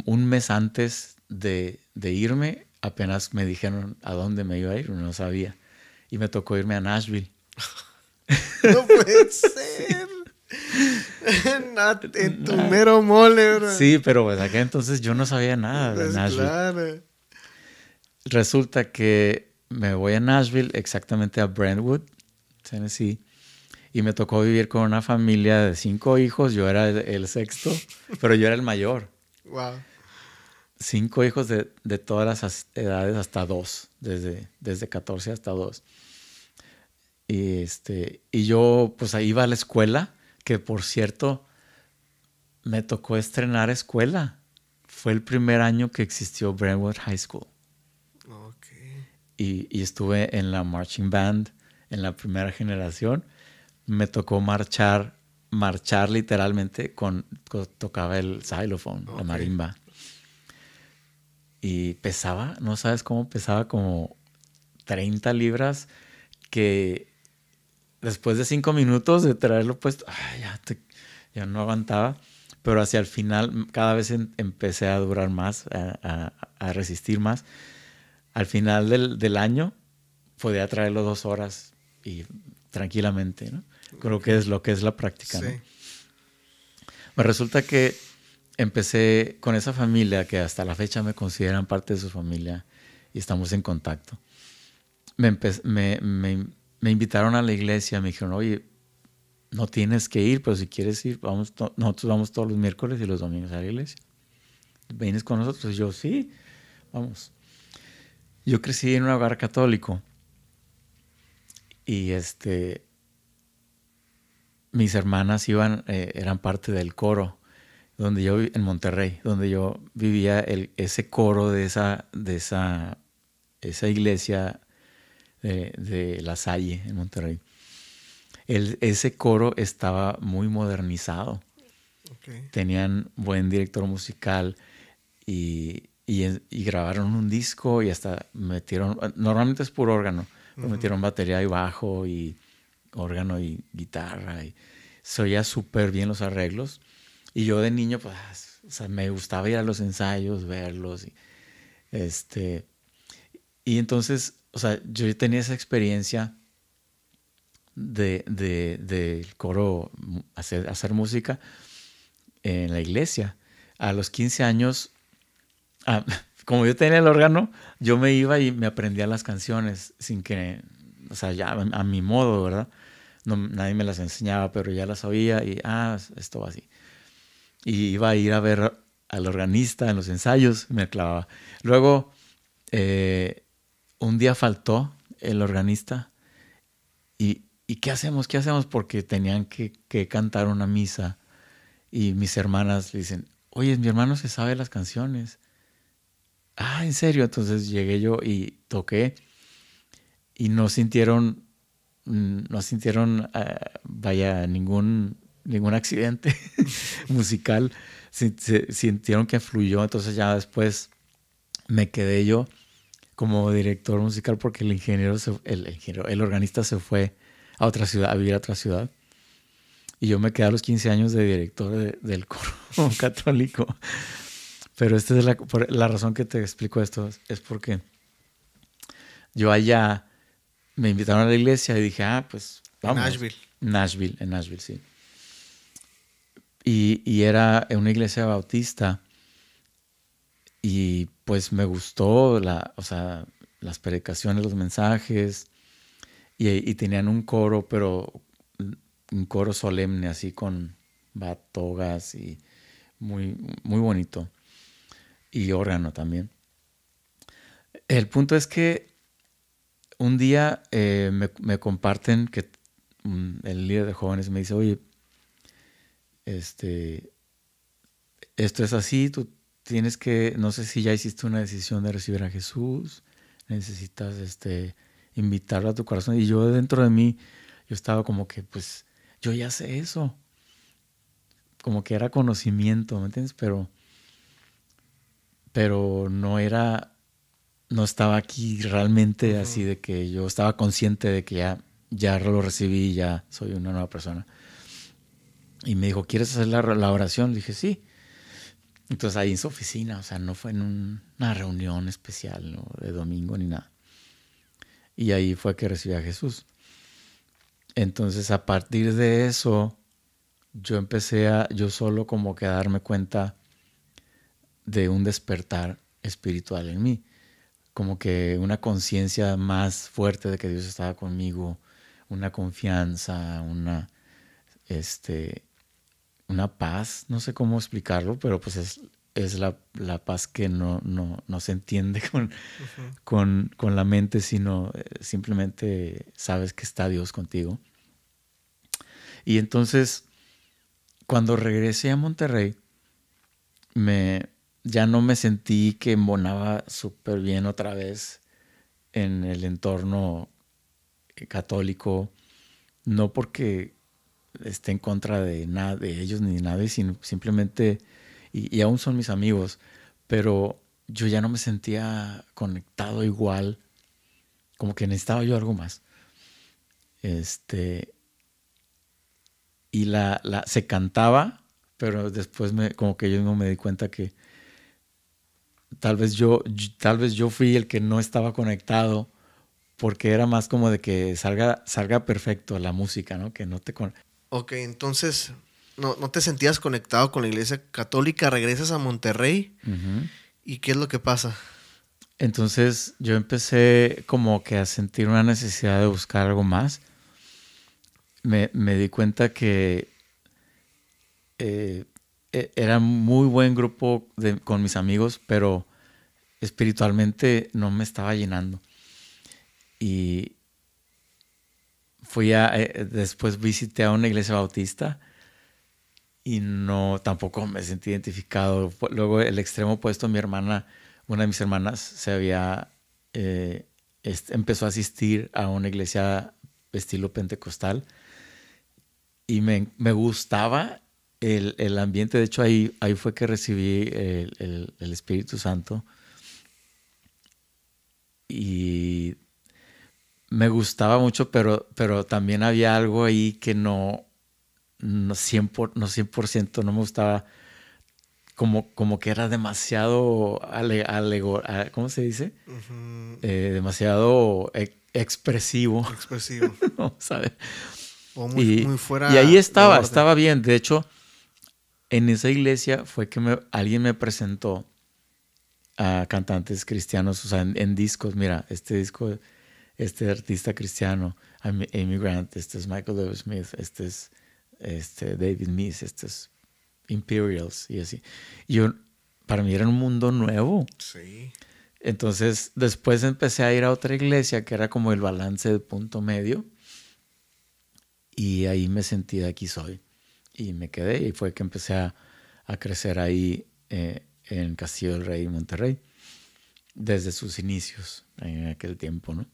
un mes antes de irme, apenas me dijeron a dónde me iba a ir, no sabía. Y me tocó irme a Nashville [laughs] No puede ser. [laughs] en tu mero mole, bro. Sí, pero pues acá entonces yo no sabía nada de pues, Nashville. Resulta que me voy a Nashville, exactamente a Brentwood, Tennessee, y me tocó vivir con una familia de cinco hijos. Yo era el sexto, [laughs] pero yo era el mayor. Wow. Cinco hijos de, de todas las edades hasta dos, desde, desde 14 hasta dos. Y, este, y yo pues ahí iba a la escuela, que por cierto, me tocó estrenar escuela. Fue el primer año que existió Brentwood High School. Okay. Y, estuve en la marching band, en la primera generación. Me tocó marchar, marchar literalmente con, tocaba el xylophone, la marimba. Y pesaba, no sabes cómo pesaba, como 30 libras que después de cinco minutos de traerlo puesto, ya, no aguantaba. Pero hacia el final, cada vez empecé a durar más, a, resistir más. Al final del, año, podía traerlo dos horas y tranquilamente, ¿no? Creo que es lo que es la práctica, sí. resulta que empecé con esa familia que hasta la fecha me consideran parte de su familia y estamos en contacto. Me, me, me me invitaron a la iglesia, me dijeron, oye, no tienes que ir, pero si quieres ir, vamos nosotros vamos todos los miércoles y los domingos a la iglesia. ¿Vienes con nosotros? Yo sí, vamos. Yo crecí en un hogar católico y este, mis hermanas iban, eh, eran parte del coro donde yo en Monterrey, donde yo vivía el, ese coro de esa, de esa, esa iglesia de, La Salle en Monterrey. ese coro estaba muy modernizado. Tenían buen director musical y, grabaron un disco y hasta metieron, normalmente es por órgano, metieron batería y bajo y órgano y guitarra. Y se oían súper bien los arreglos. Y yo de niño, pues, me gustaba ir a los ensayos, verlos. Y, este, y entonces o sea, yo tenía esa experiencia del de, coro, mm, hacer, hacer música en la iglesia. A los 15 años, ah, [laughs] como yo tenía el órgano, yo me iba y me aprendía las canciones sin que, o sea, ya a mi modo, ¿verdad? nadie me las enseñaba, pero ya las oía y, ah, esto va así. Y iba a ir a ver al organista en los ensayos, me clavaba. Luego, eh, un día faltó el organista y, ¿qué hacemos? ¿Qué hacemos? Porque tenían que, cantar una misa y mis hermanas le dicen, oye, mi hermano se sabe las canciones. Ah, en serio, entonces llegué yo y toqué y no sintieron, no sintieron, ah, vaya, ningún, ningún accidente [laughs] musical, sintieron que fluyó, entonces ya después me quedé yo como director musical porque el ingeniero, el, organista se fue a otra ciudad, a vivir a otra ciudad. Y yo me quedé a los 15 años de director del coro [laughs] católico. Pero esta es la, la, razón que te explico esto, es porque yo allá me invitaron a la iglesia y dije, ah, pues vamos. Nashville. Nashville, en Nashville, sí. Y, y era una iglesia bautista y pues me gustó, la, o sea, las predicaciones, los mensajes, y, tenían un coro, pero un coro solemne, así con batogas y muy, muy bonito, y órgano también. El punto es que un día eh, me, comparten que mm, el líder de jóvenes me dice, oye, este, esto es así, tú tienes que, no sé si ya hiciste una decisión de recibir a Jesús, necesitas este, invitarlo a tu corazón. Y yo dentro de mí, yo estaba como que, pues, yo ya sé eso. Como que era conocimiento, ¿me entiendes? Pero, pero no era, no estaba aquí realmente así de que yo estaba consciente de que ya, ya lo recibí, ya soy una nueva persona. Y me dijo, ¿quieres hacer la, la oración? dije, sí. Entonces ahí en su oficina, o sea, no fue en una reunión especial de domingo ni nada. Y ahí fue que recibí a Jesús. Entonces a partir de eso, yo empecé a, yo solo como que a darme cuenta de un despertar espiritual en mí, como que una conciencia más fuerte de que Dios estaba conmigo, una confianza, una, este, una paz, no sé cómo explicarlo, pero pues es, es la, paz que no, no, se entiende [laughs] con, con, con, la mente, sino eh, simplemente sabes que está Dios contigo. Y entonces, cuando regresé a Monterrey, me, ya no me sentí que embonaba súper bien otra vez en el entorno eh, católico, no porque esté en contra de nada de ellos ni de nadie, sino simplemente, y, aún son mis amigos, pero yo ya no me sentía conectado igual, como que necesitaba yo algo más. Este, y la, la se cantaba, pero después me, como que yo mismo me di cuenta que tal vez yo, tal vez yo fui el que no estaba conectado porque era más como de que salga, salga perfecto la música, ¿no? Que no te con Ok, entonces no, no, te sentías conectado con la iglesia católica, regresas a Monterrey y ¿qué es lo que pasa? Entonces yo empecé como que a sentir una necesidad de buscar algo más. Me, di cuenta que eh, e, era muy buen grupo con mis amigos, pero espiritualmente no me estaba llenando. Y, fui a, eh, eh, después visité a una iglesia bautista y no, tampoco me sentí identificado. Luego el extremo opuesto, mi hermana, una de mis hermanas, se había, eh, empezó a asistir a una iglesia estilo pentecostal y me, gustaba el, ambiente. De hecho, ahí, ahí fue que recibí el Espíritu Santo. Y me gustaba mucho, pero, pero también había algo ahí que no, no 100%, no, no me gustaba. Como, como que era demasiado ale, ¿cómo se dice? Eh, demasiado e, expresivo. Expresivo. [laughs] ¿sabes? O muy, y, fuera. Y ahí estaba, estaba bien. De hecho, en esa iglesia fue que me, alguien me presentó a cantantes cristianos, o sea, en discos. Mira, este disco este artista cristiano, Amy Grant, este es Michael David Smith, este es este, David Meese, este es Imperials y así. yo, para mí era un mundo nuevo. Sí. Entonces, después empecé a ir a otra iglesia que era como el balance de punto medio. Y ahí me sentí de aquí soy. Y me quedé. Y fue que empecé a, crecer ahí eh, en Castillo del Rey, Monterrey, desde sus inicios, en aquel tiempo, ¿no?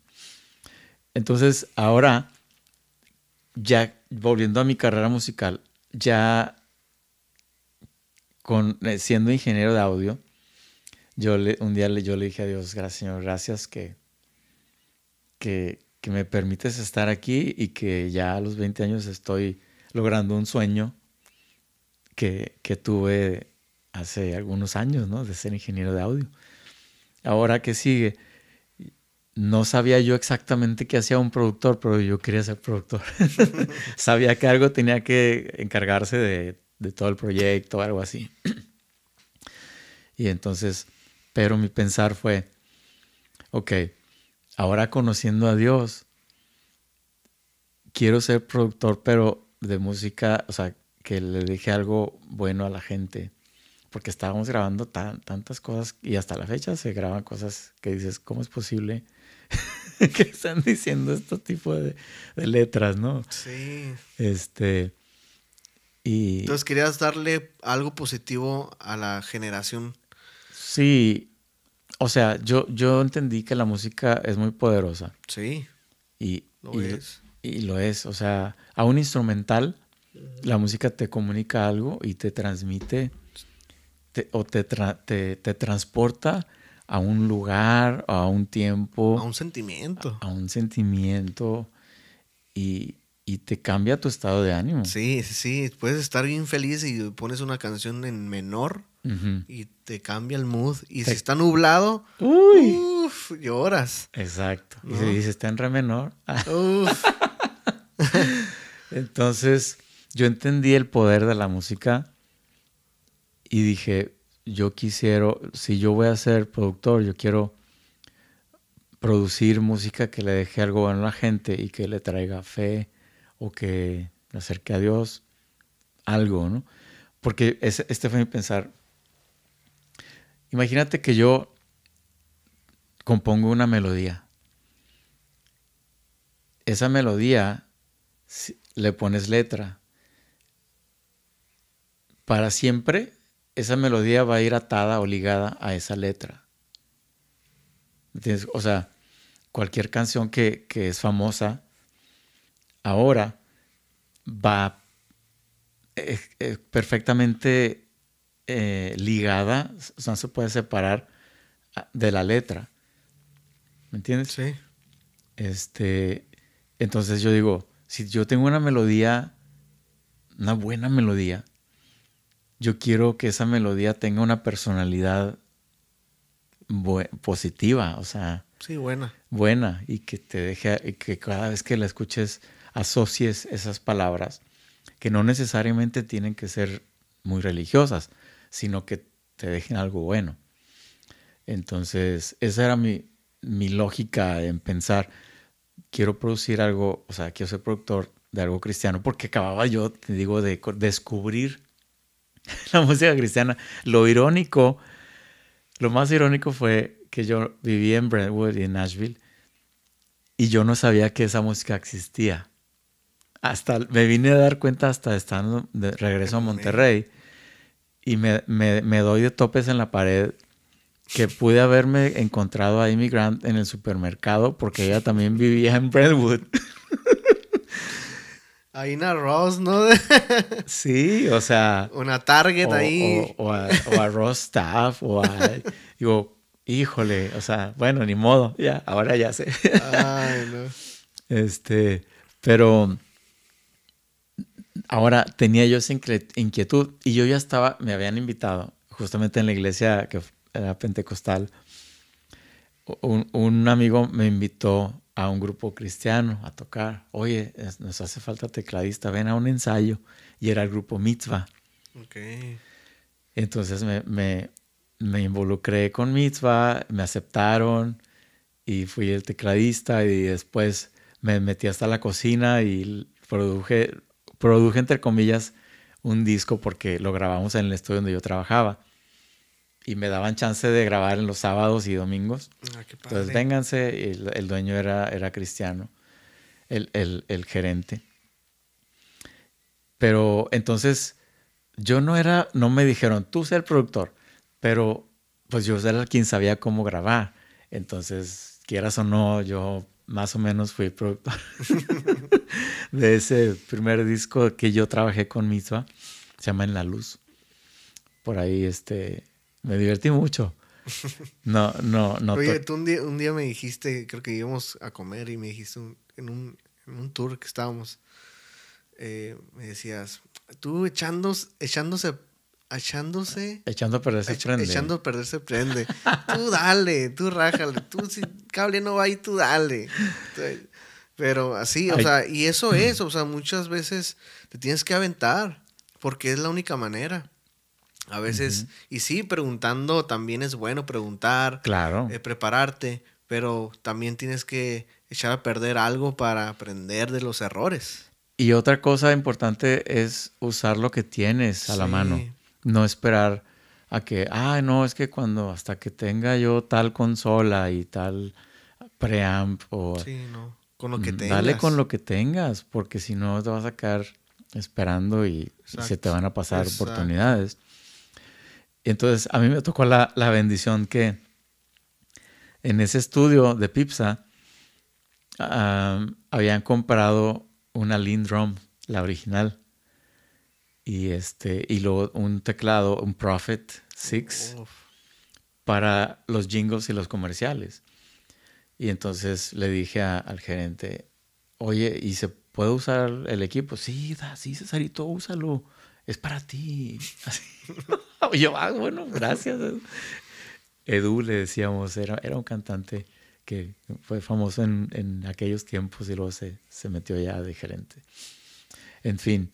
Entonces, ahora, ya volviendo a mi carrera musical, ya eh, siendo ingeniero de audio, yo le, un día yo le dije a Dios, gracias Señor, gracias que, que, me permites estar aquí y que ya a los 20 años estoy logrando un sueño que, tuve hace algunos años, ¿no? De ser ingeniero de audio. Ahora, ¿qué sigue? no sabía yo exactamente qué hacía un productor, pero yo quería ser productor. [laughs] sabía que algo tenía que encargarse de, todo el proyecto, algo así. [clears throat] y entonces, pero mi pensar fue, ok, ahora conociendo a Dios, quiero ser productor, pero de música, o sea, que le deje algo bueno a la gente. Porque estábamos grabando tantas cosas y hasta la fecha se graban cosas que dices, ¿cómo es posible? [laughs] que están diciendo este tipo de, letras, ¿no? Sí. Este. Y... Entonces querías darle algo positivo a la generación. Sí. O sea, yo, yo entendí que la música es muy poderosa. Sí. Y lo y, es. lo es. O sea, a un instrumental, la música te comunica algo y te transmite o te transporta a un lugar, a un tiempo. A un sentimiento. A, un sentimiento y, te cambia tu estado de ánimo. Sí, sí, puedes estar bien feliz y pones una canción en menor y te cambia el mood. Y si está nublado, Uy. Uf, lloras. Exacto. Y, si, si está en re menor. [laughs] Uf. Entonces, yo entendí el poder de la música y dije, yo quisiera, si yo voy a ser productor, yo quiero producir música que le deje algo bueno a la gente y que le traiga fe o que le acerque a Dios, algo, ¿no? Porque este fue mi pensar. Imagínate que yo compongo una melodía. Esa melodía le pones letra. Para siempre esa melodía va a ir atada o ligada a esa letra. ¿Entiendes? O sea, cualquier canción que, es famosa ahora va eh, eh, perfectamente eh, ligada, o sea, no se puede separar ah, de la letra. ¿Me entiendes? Sí. Este, entonces yo digo, si yo tengo una melodía, una buena melodía, yo quiero que esa melodía tenga una personalidad positiva, o sea. Sí, buena. Buena, y que te deje, que cada vez que la escuches asocies esas palabras, que no necesariamente tienen que ser muy religiosas, sino que te dejen algo bueno. Entonces, esa era mi, mi lógica en pensar, quiero producir algo, o sea, quiero ser productor de algo cristiano, porque acababa yo, te digo, de descubrir [laughs] la música cristiana. Lo irónico, lo más irónico fue que yo vivía en Brentwood y en Nashville y yo no sabía que esa música existía. Hasta me vine a dar cuenta hasta estando de regreso a Monterrey y me, me doy de topes en la pared que pude haberme encontrado a Amy Grant en el supermercado porque ella también vivía en Brentwood. [laughs] Hay una Ross, ¿no? [laughs] sí, o sea. Una Target ahí. O, a, Ross Staff, o digo, híjole, o sea, bueno, ni modo, ya, ahora ya sé. Ay, no. Este, pero. Ahora tenía yo esa inquietud y yo ya estaba, me habían invitado justamente en la iglesia que era pentecostal. un amigo me invitó a un grupo cristiano a tocar. Oye, nos hace falta tecladista, ven a un ensayo. Y era el grupo Mitzvah. Entonces me, involucré con Mitzvah, me aceptaron y fui el tecladista y después me metí hasta la cocina y produje, produje entre comillas un disco porque lo grabamos en el estudio donde yo trabajaba y me daban chance de grabar en los sábados y domingos. Ah, entonces, vénganse, el, dueño era, era cristiano, el, gerente. Pero entonces yo no era, no me dijeron, tú sé el productor, pero pues yo era quien sabía cómo grabar. Entonces, quieras o no, yo más o menos fui productor [laughs] de ese primer disco que yo trabajé con Mitzvah, se llama En la Luz. Por ahí este, me divertí mucho. No, no, no. Oye, tú un día, un día me dijiste, creo que íbamos a comer y me dijiste en, un, en, un, tour que estábamos, eh, me decías, tú echándose, echándose echándose. Echando a perderse prende. Echando a perderse prende. tú dale, tú rájale. Tú si cable no va ahí, tú dale. Pero así, o sea, y eso es, o sea, muchas veces te tienes que aventar porque es la única manera. A veces, y sí, preguntando también es bueno preguntar, claro. Eh, prepararte, pero también tienes que echar a perder algo para aprender de los errores. Y otra cosa importante es usar lo que tienes a la mano, no esperar a que, ah, no, es que cuando hasta que tenga yo tal consola y tal preamp o... Sí, no, con lo que tengas. Mm, dale con lo que tengas, porque si no te vas a quedar esperando y se te van a pasar oportunidades. Y entonces a mí me tocó la, bendición que en ese estudio de Pipsa habían comprado una Lindrum, la original, y, este, y luego un teclado, un Prophet 6, para los jingles y los comerciales. Y entonces le dije al gerente, oye, ¿y se puede usar el equipo? Sí, da, sí, Cesarito, úsalo. Es para ti. [laughs] Así. [laughs] yo, ah, bueno, gracias. Edu, le decíamos, era, era un cantante que fue famoso en, aquellos tiempos y luego se, metió ya de gerente. En fin,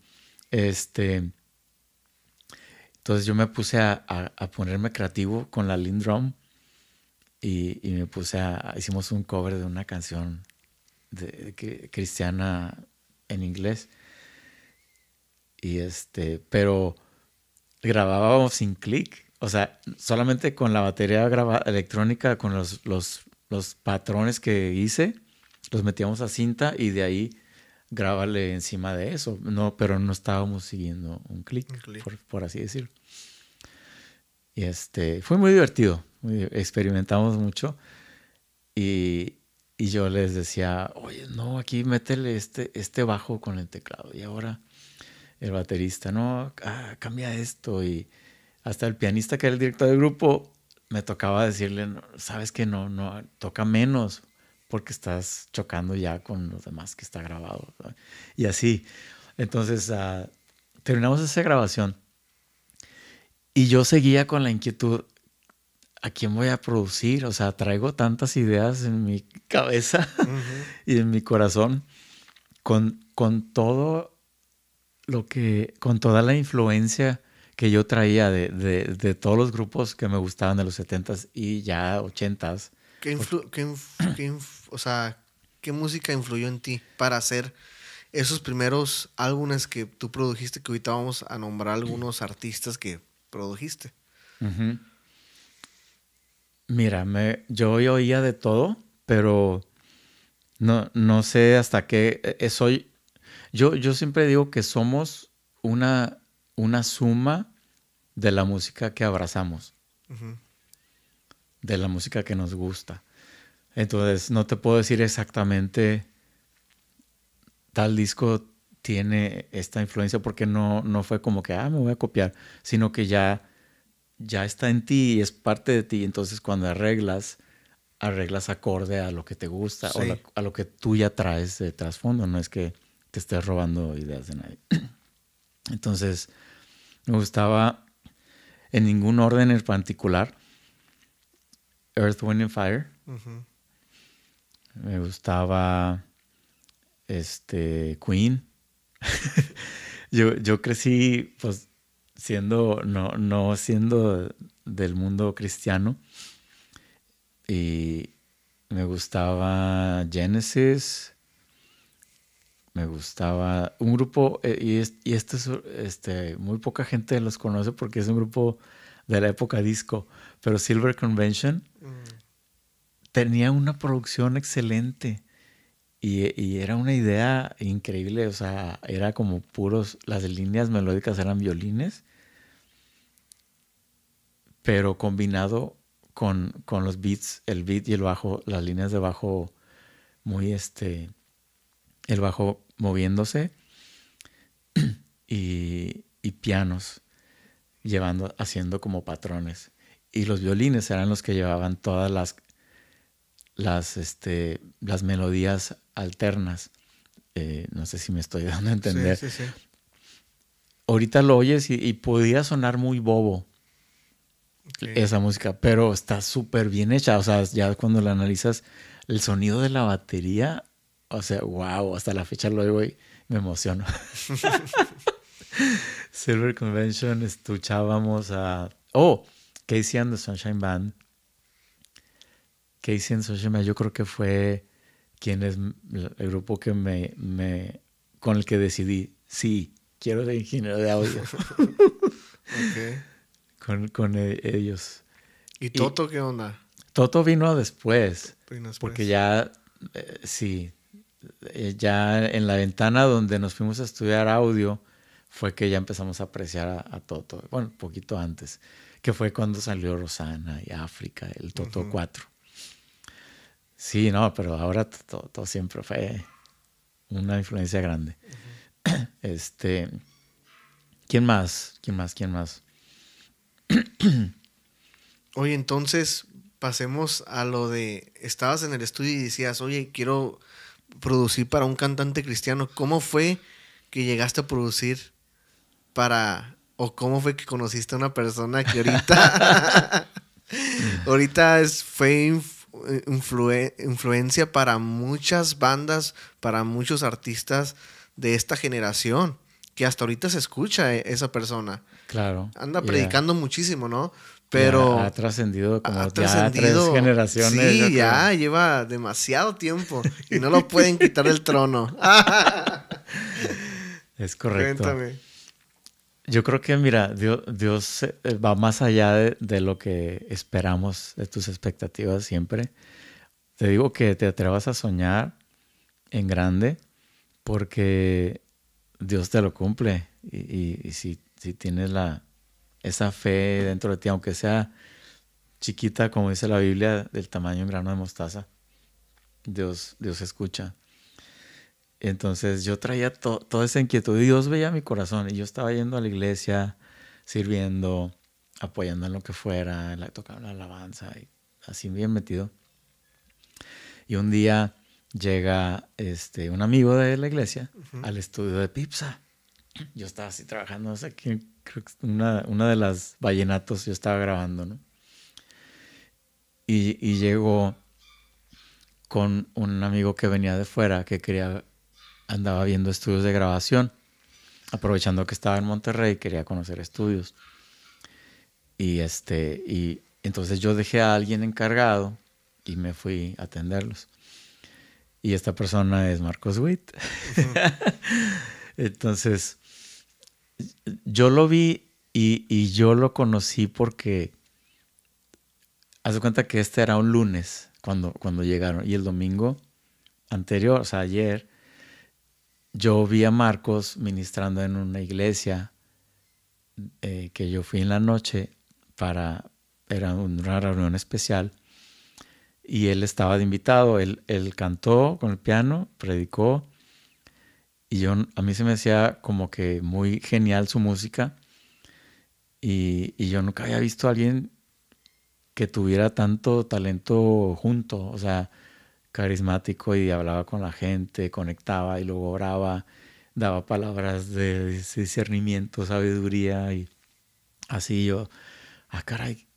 este... Entonces yo me puse a, ponerme creativo con la Lindrum y, me puse a... Hicimos un cover de una canción cristiana en inglés. Y este, pero grabábamos sin clic. O sea, solamente con la batería electrónica, con los, los, patrones que hice, los metíamos a cinta y de ahí grábale encima de eso. No, pero no estábamos siguiendo un clic, por, así decirlo. Y este, fue muy divertido. Experimentamos mucho. Y, y yo les decía, oye, no, aquí métele este, este bajo con el teclado. Y ahora el baterista, no, ah, cambia esto. Y hasta el pianista que era el director del grupo me tocaba decirle, sabes que no, no, toca menos porque estás chocando ya con los demás que está grabado. Y así. Entonces ah, terminamos esa grabación y yo seguía con la inquietud, ¿a quién voy a producir? O sea, traigo tantas ideas en mi cabeza [laughs] y en mi corazón con, con todo lo que, con toda la influencia que yo traía de, todos los grupos que me gustaban de los 70s y ya 80 ¿Qué, pues o sea, ¿Qué música influyó en ti para hacer esos primeros álbumes que tú produjiste? Que ahorita vamos a nombrar algunos artistas que produjiste. Mira, me, yo oía de todo, pero no, no sé hasta qué. E, e, soy, yo, yo siempre digo que somos una, una suma de la música que abrazamos, de la música que nos gusta. Entonces, no te puedo decir exactamente tal disco tiene esta influencia porque no, no fue como que, ah, me voy a copiar, sino que ya, ya está en ti y es parte de ti. Entonces, cuando arreglas, arreglas acorde a lo que te gusta o a lo que tú ya traes de trasfondo. No es que ...que estés robando ideas de nadie. [clears throat] Entonces, me gustaba en ningún orden en particular. Earth, Wind and Fire. Me gustaba este Queen. [laughs] yo, yo crecí pues siendo no, no siendo del mundo cristiano y me gustaba Genesis, me gustaba un grupo, eh, y, esto es, este este, muy poca gente los conoce porque es un grupo de la época disco, pero Silver Convention mm. tenía una producción excelente y, era una idea increíble, o sea, era como puros, las líneas melódicas eran violines, pero combinado con, con los beats, el beat y el bajo, las líneas de bajo muy este, el bajo moviéndose [clears throat] y, pianos llevando, haciendo como patrones. Y los violines eran los que llevaban todas las, las, este, las melodías alternas. Eh, no sé si me estoy [laughs] dando a entender. Ahorita lo oyes y, podía sonar muy bobo esa música, pero está súper bien hecha. O sea, ya cuando la analizas, el sonido de la batería o sea, wow, hasta la fecha lo digo y me emociono. [laughs] Silver Convention, escuchábamos a. Oh, Casey and the Sunshine Band. Casey and Sunshine Band, yo creo que fue quien es el grupo que me, con el que decidí, sí, quiero ser ingeniero de audio. Con, e, ellos. ¿Y Toto qué onda? Toto vino después. Vino después. Porque ya, eh, sí, eh, ya en la ventana donde nos fuimos a estudiar audio fue que ya empezamos a apreciar a, Toto, bueno, un poquito antes, que fue cuando salió Rosana y África, el Toto 4. Sí, no, pero ahora Toto siempre fue una influencia grande. [clears throat] Este, ¿quién más? ¿Quién más? ¿Quién más? [clears throat] Oye, entonces pasemos a lo de estabas en el estudio y decías, oye, quiero producir para un cantante cristiano, ¿cómo fue que llegaste a producir para o cómo fue que conociste a una persona que ahorita [laughs] ahorita es fue influencia para muchas bandas, para muchos artistas de esta generación? que hasta ahorita se escucha eh, esa persona. Claro. Anda predicando muchísimo, ¿no? Pero. ha trascendido como tres generaciones. Sí, ya lleva demasiado tiempo y no lo [laughs] pueden quitar del trono. [laughs] es correcto. Cuéntame. Yo creo que, mira, Dios, eh, va más allá de, lo que esperamos, de tus expectativas siempre. Te digo que te atrevas a soñar en grande porque Dios te lo cumple. Y, si, tienes la, esa fe dentro de ti, aunque sea chiquita, como dice la Biblia, del tamaño en grano de mostaza, Dios, Dios escucha. Entonces yo traía toda esa inquietud y Dios veía mi corazón y yo estaba yendo a la iglesia, sirviendo, apoyando en lo que fuera, tocando la alabanza, y así bien metido. Y un día llega este, un amigo de la iglesia al estudio de Pipsa. Yo estaba así trabajando, no sé, aquí, creo que una, una, de las vallenatos yo estaba grabando, ¿no? Y, llegó con un amigo que venía de fuera, que quería, andaba viendo estudios de grabación, aprovechando que estaba en Monterrey, quería conocer estudios. Y, este, y entonces yo dejé a alguien encargado y me fui a atenderlos y esta persona es Marcos Witt. [laughs] Entonces, yo lo vi y, yo lo conocí porque, haz cuenta que este era un lunes cuando, cuando llegaron y el domingo anterior, o sea, ayer, yo vi a Marcos ministrando en una iglesia eh, que yo fui en la noche para, era una reunión especial y él estaba de invitado. Él, cantó con el piano, predicó y yo, a mí se me hacía como que muy genial su música y, y yo nunca había visto a alguien que tuviera tanto talento junto, o sea, carismático y hablaba con la gente, conectaba y luego oraba, daba palabras de discernimiento, sabiduría y así yo, ah, caray,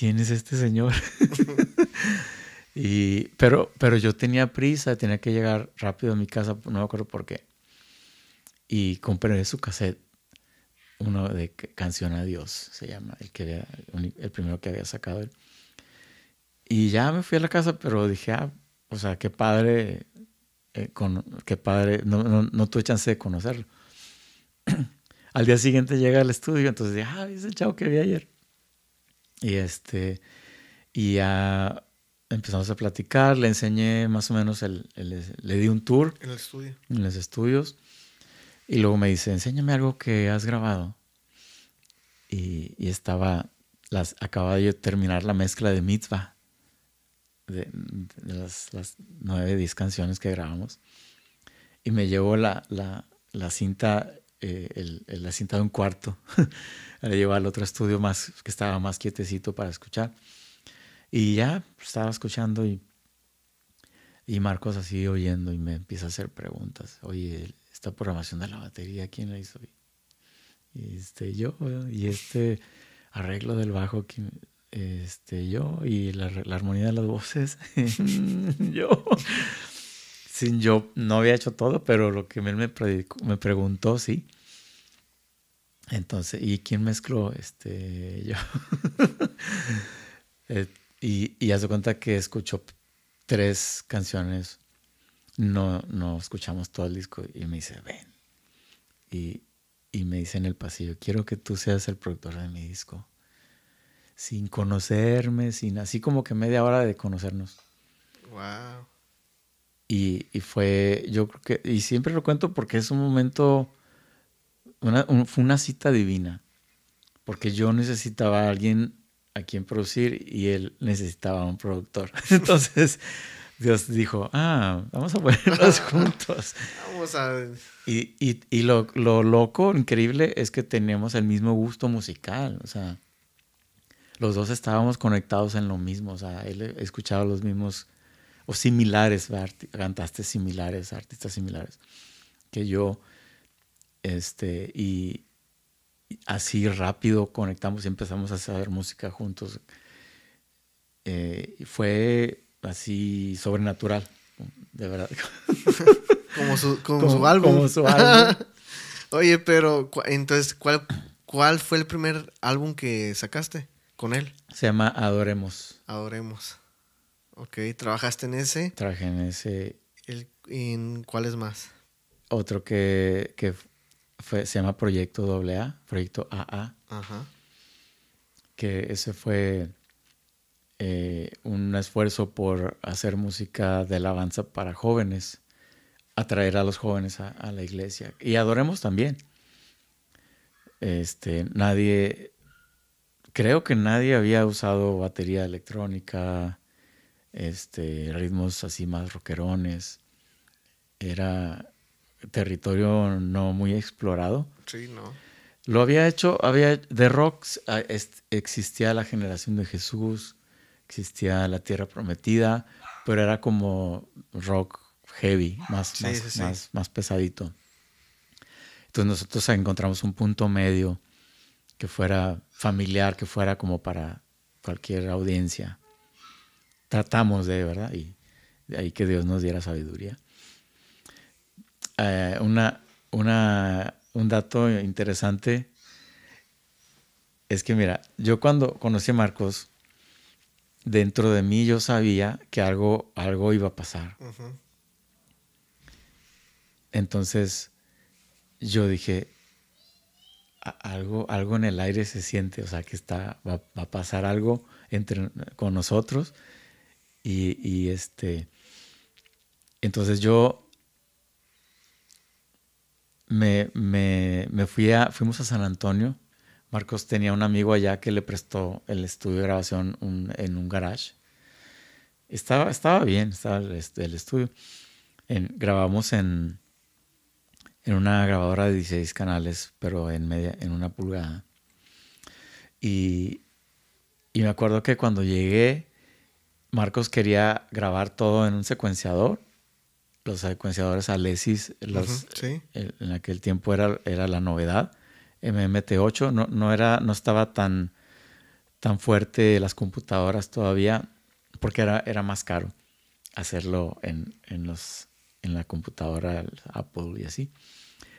¿quién es este señor? [laughs] [laughs] pero, yo tenía prisa, tenía que llegar rápido a mi casa, no me acuerdo por qué. Y compré su cassette, uno de Canción a Dios, se llama, el, que el primero que había sacado él. Y ya me fui a la casa, pero dije, ah, o sea, qué padre, eh, qué padre, no, no, no tuve chance de conocerlo. [clears throat] Al día siguiente llega al estudio, entonces dije, ah, ese chavo que vi ayer. Y este, y ya empezamos a platicar, le enseñé más o menos, el, le di un tour. En En los estudios. Y luego me dice, enséñame algo que has grabado. Y, estaba, las, acababa de terminar la mezcla de Mitzvah, de, las, las, nueve, diez canciones que grabamos. Y me llevó la, la, la cinta eh, el, el, la de un cuarto para [laughs] llevarlo al otro estudio más que estaba más quietecito para escuchar. Y ya pues, estaba escuchando y, y Marcos así oyendo y me empieza a hacer preguntas. Oye, esta programación de la batería, ¿quién la hizo? Y este, yo, y este arreglo del bajo, este, yo, y la, la armonía de las voces, [laughs] yo sin yo no había hecho todo, pero lo que él me, preguntó, sí. Entonces, ¿y quién mezcló? Este, [laughs] yo. Eh, y, y hace cuenta que escuchó tres canciones. No, no escuchamos todo el disco. Y me dice, ven. Y, me dice en el pasillo, quiero que tú seas el productor de mi disco. Sin conocerme, sin así como que media hora de conocernos. Wow. Y, fue, yo creo que, y siempre lo cuento porque es un momento, una, fue una cita divina, porque yo necesitaba a alguien a quien producir y él necesitaba a un productor. [laughs] Entonces Dios dijo, ah, vamos a ponernos [laughs] juntos. Vamos a... Y, y, y lo, lo, loco, increíble, es que tenemos el mismo gusto musical, o sea, los dos estábamos conectados en lo mismo, o sea, él escuchaba los mismos o similares, cantaste similares, artistas similares, que yo, este, y, así rápido conectamos y empezamos a hacer música juntos. Eh, fue así sobrenatural, de verdad. [laughs] como su, álbum. Como su álbum. [laughs] Oye, pero entonces, ¿cuál, ¿cuál fue el primer álbum que sacaste con él? Se llama Adoremos. Adoremos. Ok, ¿trabajaste en ese? Trabajé en ese. El, ¿En cuáles más? Otro que, se llama Proyecto AA, Proyecto AA. Ajá. Que ese fue eh, un esfuerzo por hacer música de alabanza para jóvenes, atraer a los jóvenes a, a la iglesia. Y adoremos también. Este, nadie, creo que nadie había usado batería electrónica, este, ritmos así más rockerones. Era territorio no muy explorado. Sí, no. Lo había hecho, había de rock ah, existía la generación de Jesús, existía la Tierra Prometida, pero era como rock heavy, más, más, más pesadito. Entonces nosotros encontramos un punto medio que fuera familiar, que fuera como para cualquier audiencia tratamos de, ¿verdad? Y de ahí que Dios nos diera sabiduría. Eh, una, un dato interesante es que, mira, yo cuando conocí a Marcos, dentro de mí yo sabía que algo, algo iba a pasar. Entonces yo dije, algo, algo en el aire se siente, o sea, que está, va, a pasar algo entre, con nosotros y, este, entonces yo me, fui a, fuimos a San Antonio. Marcos tenía un amigo allá que le prestó el estudio de grabación en un garage. Estaba, estaba bien, estaba el, estudio. grabamos en, en una grabadora de 16 canales, pero en, media, en una pulgada. Y, y me acuerdo que cuando llegué, Marcos quería grabar todo en un secuenciador. Los secuenciadores Alesis, los, en aquel tiempo era, era la novedad. MMT8 no, era, no estaba tan, tan fuerte las computadoras todavía porque era, era más caro hacerlo en, los, en la computadora Apple y así.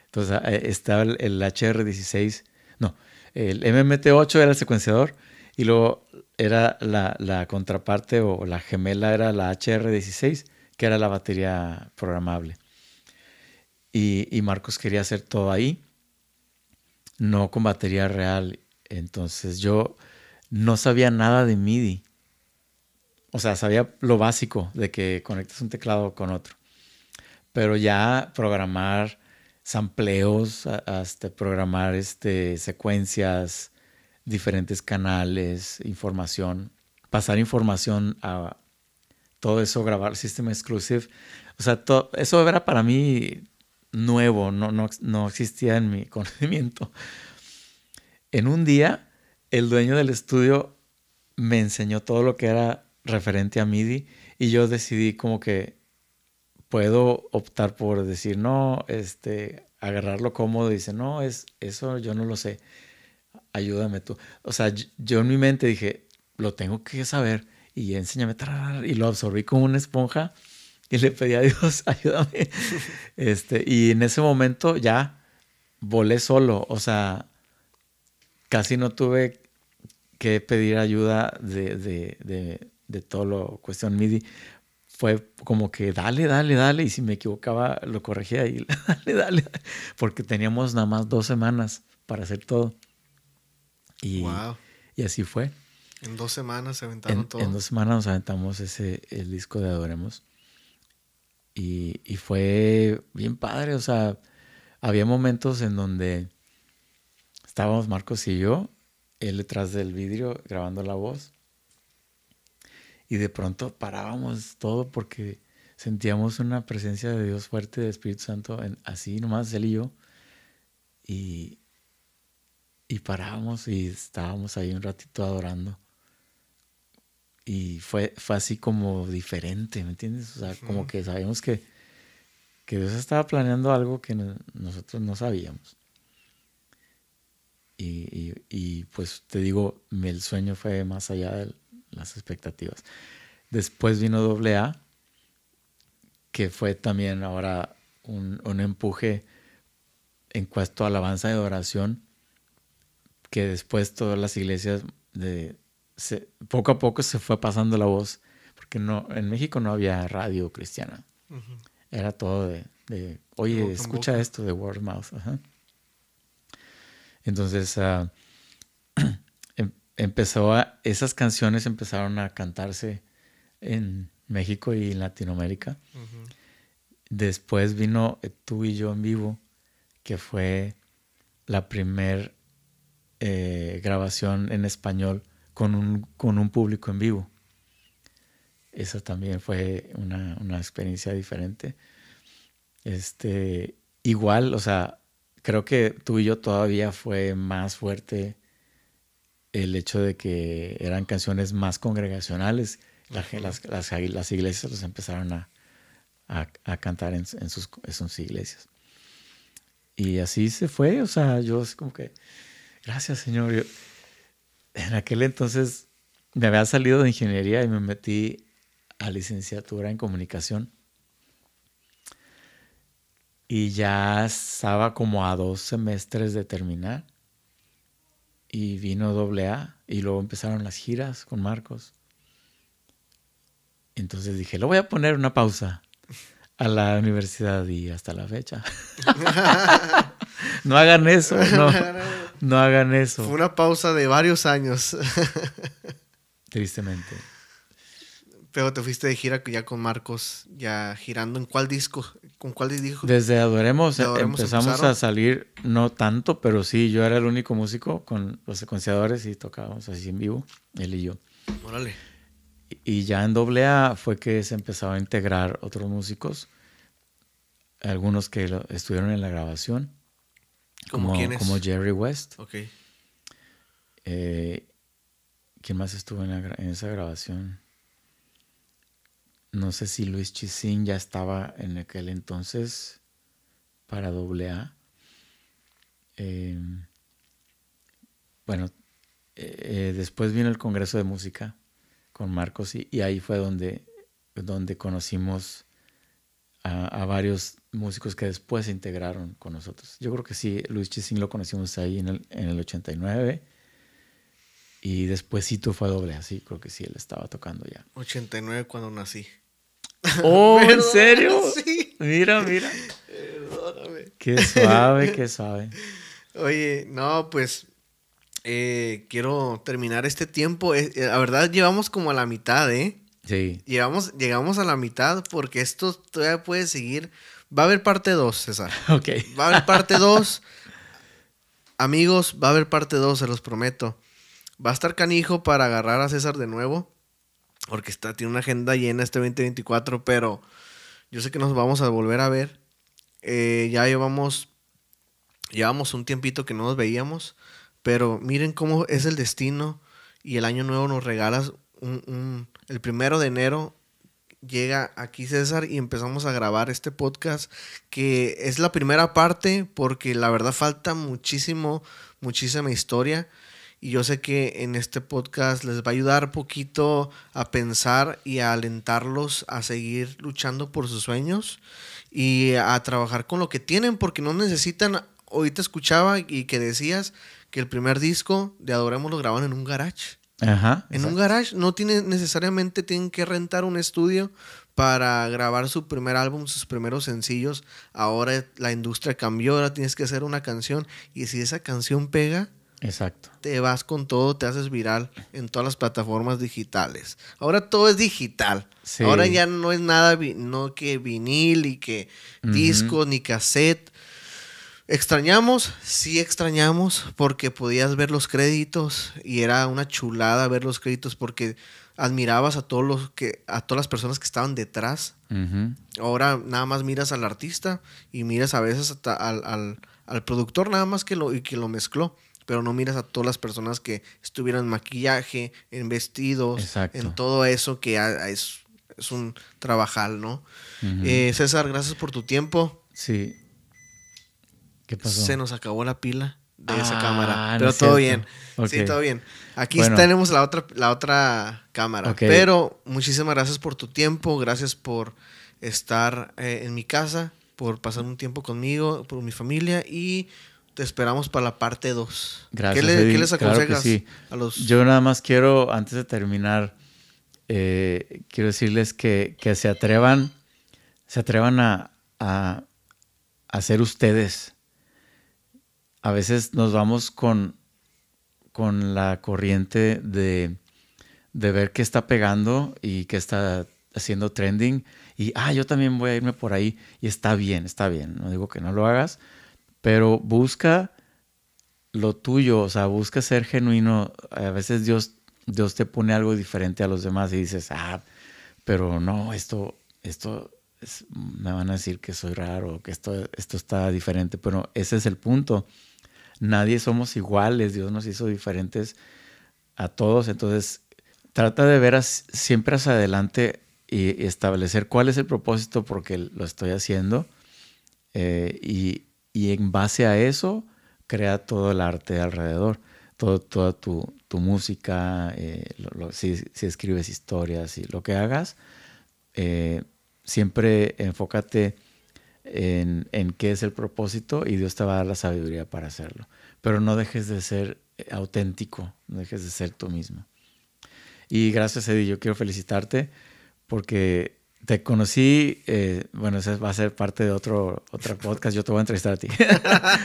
Entonces eh, estaba el, el HR16, no, el MMT8 era el secuenciador y luego era la, contraparte o la gemela era la HR16, que era la batería programable. Y, Marcos quería hacer todo ahí, no con batería real. Entonces yo no sabía nada de MIDI. O sea, sabía lo básico de que conectas un teclado con otro. Pero ya programar sampleos, hasta programar este, secuencias, diferentes canales, información, pasar información a todo eso, grabar sistema Exclusive. O sea, todo, eso era para mí nuevo, no, no, existía en mi [laughs] conocimiento. En un día, el dueño del estudio me enseñó todo lo que era referente a MIDI y yo decidí como que puedo optar por decir, no, este, agarrarlo cómodo, dice, no, es, eso yo no lo sé ayúdame tú. O sea, yo, en mi mente dije, lo tengo que saber y enséñame, tarar, y lo absorbí como una esponja y le pedí a Dios, [laughs] ayúdame. este, y en ese momento ya volé solo, o sea, casi no tuve que pedir ayuda de, todo lo cuestión MIDI. Fue como que dale, dale, dale. Y si me equivocaba, lo corregía y dale, [laughs] dale, dale. Porque teníamos nada más dos semanas para hacer todo. Y, y así fue. En dos semanas se aventaron todo. En dos semanas nos aventamos ese, el disco de Adoremos. Y, y fue bien padre, o sea, había momentos en donde estábamos Marcos y yo, él detrás del vidrio grabando la voz. Y de pronto parábamos todo porque sentíamos una presencia de Dios fuerte, de Espíritu Santo, en, así nomás él y yo. Y, y parábamos y estábamos ahí un ratito adorando. Y fue, fue así como diferente, ¿me entiendes? O sea, como que sabíamos que, Dios estaba planeando algo que nosotros no sabíamos. Y, y, pues te digo, el sueño fue más allá de las expectativas. Después vino doble A, que fue también ahora un, empuje en cuanto a alabanza de adoración que después todas las iglesias de, poco a poco se fue pasando la voz, porque no, en México no había radio cristiana. Era todo de, oye, escucha esto de word mouth. Entonces ah, [clears throat] em, empezó a, esas canciones empezaron a cantarse en México y en Latinoamérica. Después vino eh, Tú y yo en vivo, que fue la primer eh, grabación en español con un, con un público en vivo. Esa también fue una, experiencia diferente. Este, igual, o sea, creo que tú y yo todavía fue más fuerte el hecho de que eran canciones más congregacionales. Las, las, las, iglesias los empezaron a, cantar en, sus, en sus iglesias. Y así se fue, o sea, yo es como que gracias Señor. en aquel entonces me había salido de ingeniería y me metí a licenciatura en comunicación. Y ya estaba como a dos semestres de terminar. Y vino doble A y luego empezaron las giras con Marcos. Entonces dije, lo voy a poner una pausa a la universidad y hasta la fecha. [laughs] no hagan eso, no. [laughs] No hagan eso. Fue una pausa de varios años. [laughs] Tristemente. Pero te fuiste de gira ya con Marcos, ya girando. ¿En cuál disco? ¿Con cuál disco? Desde Adoremos, empezamos a salir, no tanto, pero sí, yo era el único músico con los secuenciadores y tocábamos así en vivo, él y yo. Órale. Y ya en doble A fue que se empezaba a integrar otros músicos, algunos que estuvieron en la grabación ¿Como, quién es? como Jerry West. Ok. Eh, ¿Quién más estuvo en, esa grabación? No sé si Luis Chisin ya estaba en aquel entonces para AA. Eh, bueno, eh, después vino el Congreso de Música con Marcos y, ahí fue donde, donde conocimos a, a varios músicos que después se integraron con nosotros. Yo creo que sí, Luis Chisín lo conocimos ahí en el, 89. Y después tú fue doble, así creo que sí, él estaba tocando ya. 89 cuando nací. ¡Oh, en serio! Sí. Mira, mira. Perdóname. Qué suave, qué suave. Oye, no, pues eh, quiero terminar este tiempo. Eh, la verdad, llevamos como a la mitad, ¿eh? Sí. Llevamos, llegamos a la mitad porque esto todavía puede seguir Va a haber parte 2, César. [laughs] Ok. Va a haber parte 2. Amigos, va a haber parte 2, se los prometo. Va a estar canijo para agarrar a César de nuevo. Porque está, tiene una agenda llena este 2024, pero yo sé que nos vamos a volver a ver. Eh, ya llevamos, llevamos un tiempito que no nos veíamos, pero miren cómo es el destino y el año nuevo nos regalas el primero de enero llega aquí César y empezamos a grabar este podcast que es la primera parte porque la verdad falta muchísimo, muchísima historia y yo sé que en este podcast les va a ayudar poquito a pensar y a alentarlos a seguir luchando por sus sueños y a trabajar con lo que tienen porque no necesitan, hoy te escuchaba y que decías que el primer disco de Adoremos lo graban en un garage en un garage no tiene, necesariamente tienen que rentar un estudio para grabar su primer álbum, sus primeros sencillos. Ahora la industria cambió, ahora tienes que hacer una canción y si esa canción pega, Exacto. Te vas con todo, te haces viral en todas las plataformas digitales. Ahora todo es digital. Ahora ya no es nada no que vinil y que disco ni cassette. Extrañamos, sí extrañamos, porque podías ver los créditos y era una chulada ver los créditos porque admirabas a todos los que a todas las personas que estaban detrás. Ahora nada más miras al artista y miras a veces hasta al, al, productor nada más que lo y que lo mezcló, pero no miras a todas las personas que estuvieran en maquillaje, en vestidos, en todo eso que es, un trabajal, ¿no? Eh, César, gracias por tu tiempo. Sí, se nos acabó la pila de esa ah, cámara. Pero todo bien. Sí, todo bien. Aquí tenemos la otra, la otra cámara. Pero muchísimas gracias por tu tiempo. Gracias por estar eh, en mi casa, por pasar un tiempo conmigo, por mi familia y te esperamos para la parte 2. Gracias. ¿Qué, les aconsejas Yo nada más quiero, antes de terminar, eh, quiero decirles que, que, se atrevan, se atrevan a, a, a ser ustedes a veces nos vamos con, con la corriente de, ver qué está pegando y qué está haciendo trending y, ah, yo también voy a irme por ahí y está bien, está bien, no digo que no lo hagas, pero busca lo tuyo, o sea, busca ser genuino. A veces Dios, Dios te pone algo diferente a los demás y dices, ah, pero no, esto, esto me van a decir que soy raro, que esto, esto está diferente, pero ese es el punto nadie somos iguales, Dios nos hizo diferentes a todos, entonces trata de ver siempre hacia adelante y, establecer cuál es el propósito porque lo estoy haciendo eh, y, en base a eso crea todo el arte alrededor, todo, toda tu, música, eh, si, escribes historias y lo que hagas, eh, siempre enfócate en, qué es el propósito y Dios te va a dar la sabiduría para hacerlo. Pero no dejes de ser eh, auténtico, no dejes de ser tú mismo. Y gracias, Eddie, yo quiero felicitarte porque te conocí, eh, bueno, eso va a ser parte de otro, otro podcast, yo te voy a entrevistar a ti.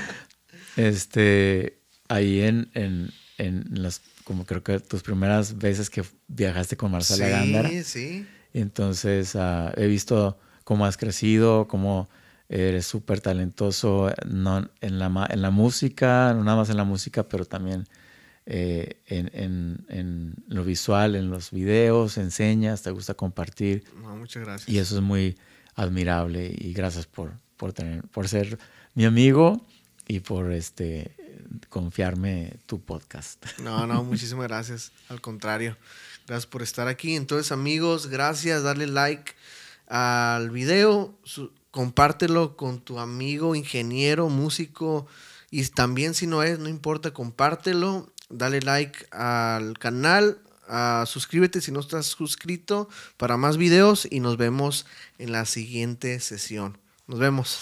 [laughs] este, ahí en, en, en las, como creo que tus primeras veces que viajaste con Marcela Sí, Gándara. sí. Entonces, ah, he visto cómo has crecido, cómo Eres súper talentoso eh, no, en, la, en la música, no nada más en la música, pero también eh, en, lo visual, en los videos, enseñas, te gusta compartir. No, muchas gracias. Y eso es muy admirable y gracias por, por, tener, por ser mi amigo y por este confiarme tu podcast. [laughs] No, no, muchísimas gracias. Al contrario, gracias por estar aquí. Entonces, amigos, gracias. Darle like al video, compártelo con tu amigo, ingeniero, músico. Y también si no es, no importa, compártelo. Dale like al canal. Ah, suscríbete si no estás suscrito para más videos y nos vemos en la siguiente sesión. Nos vemos.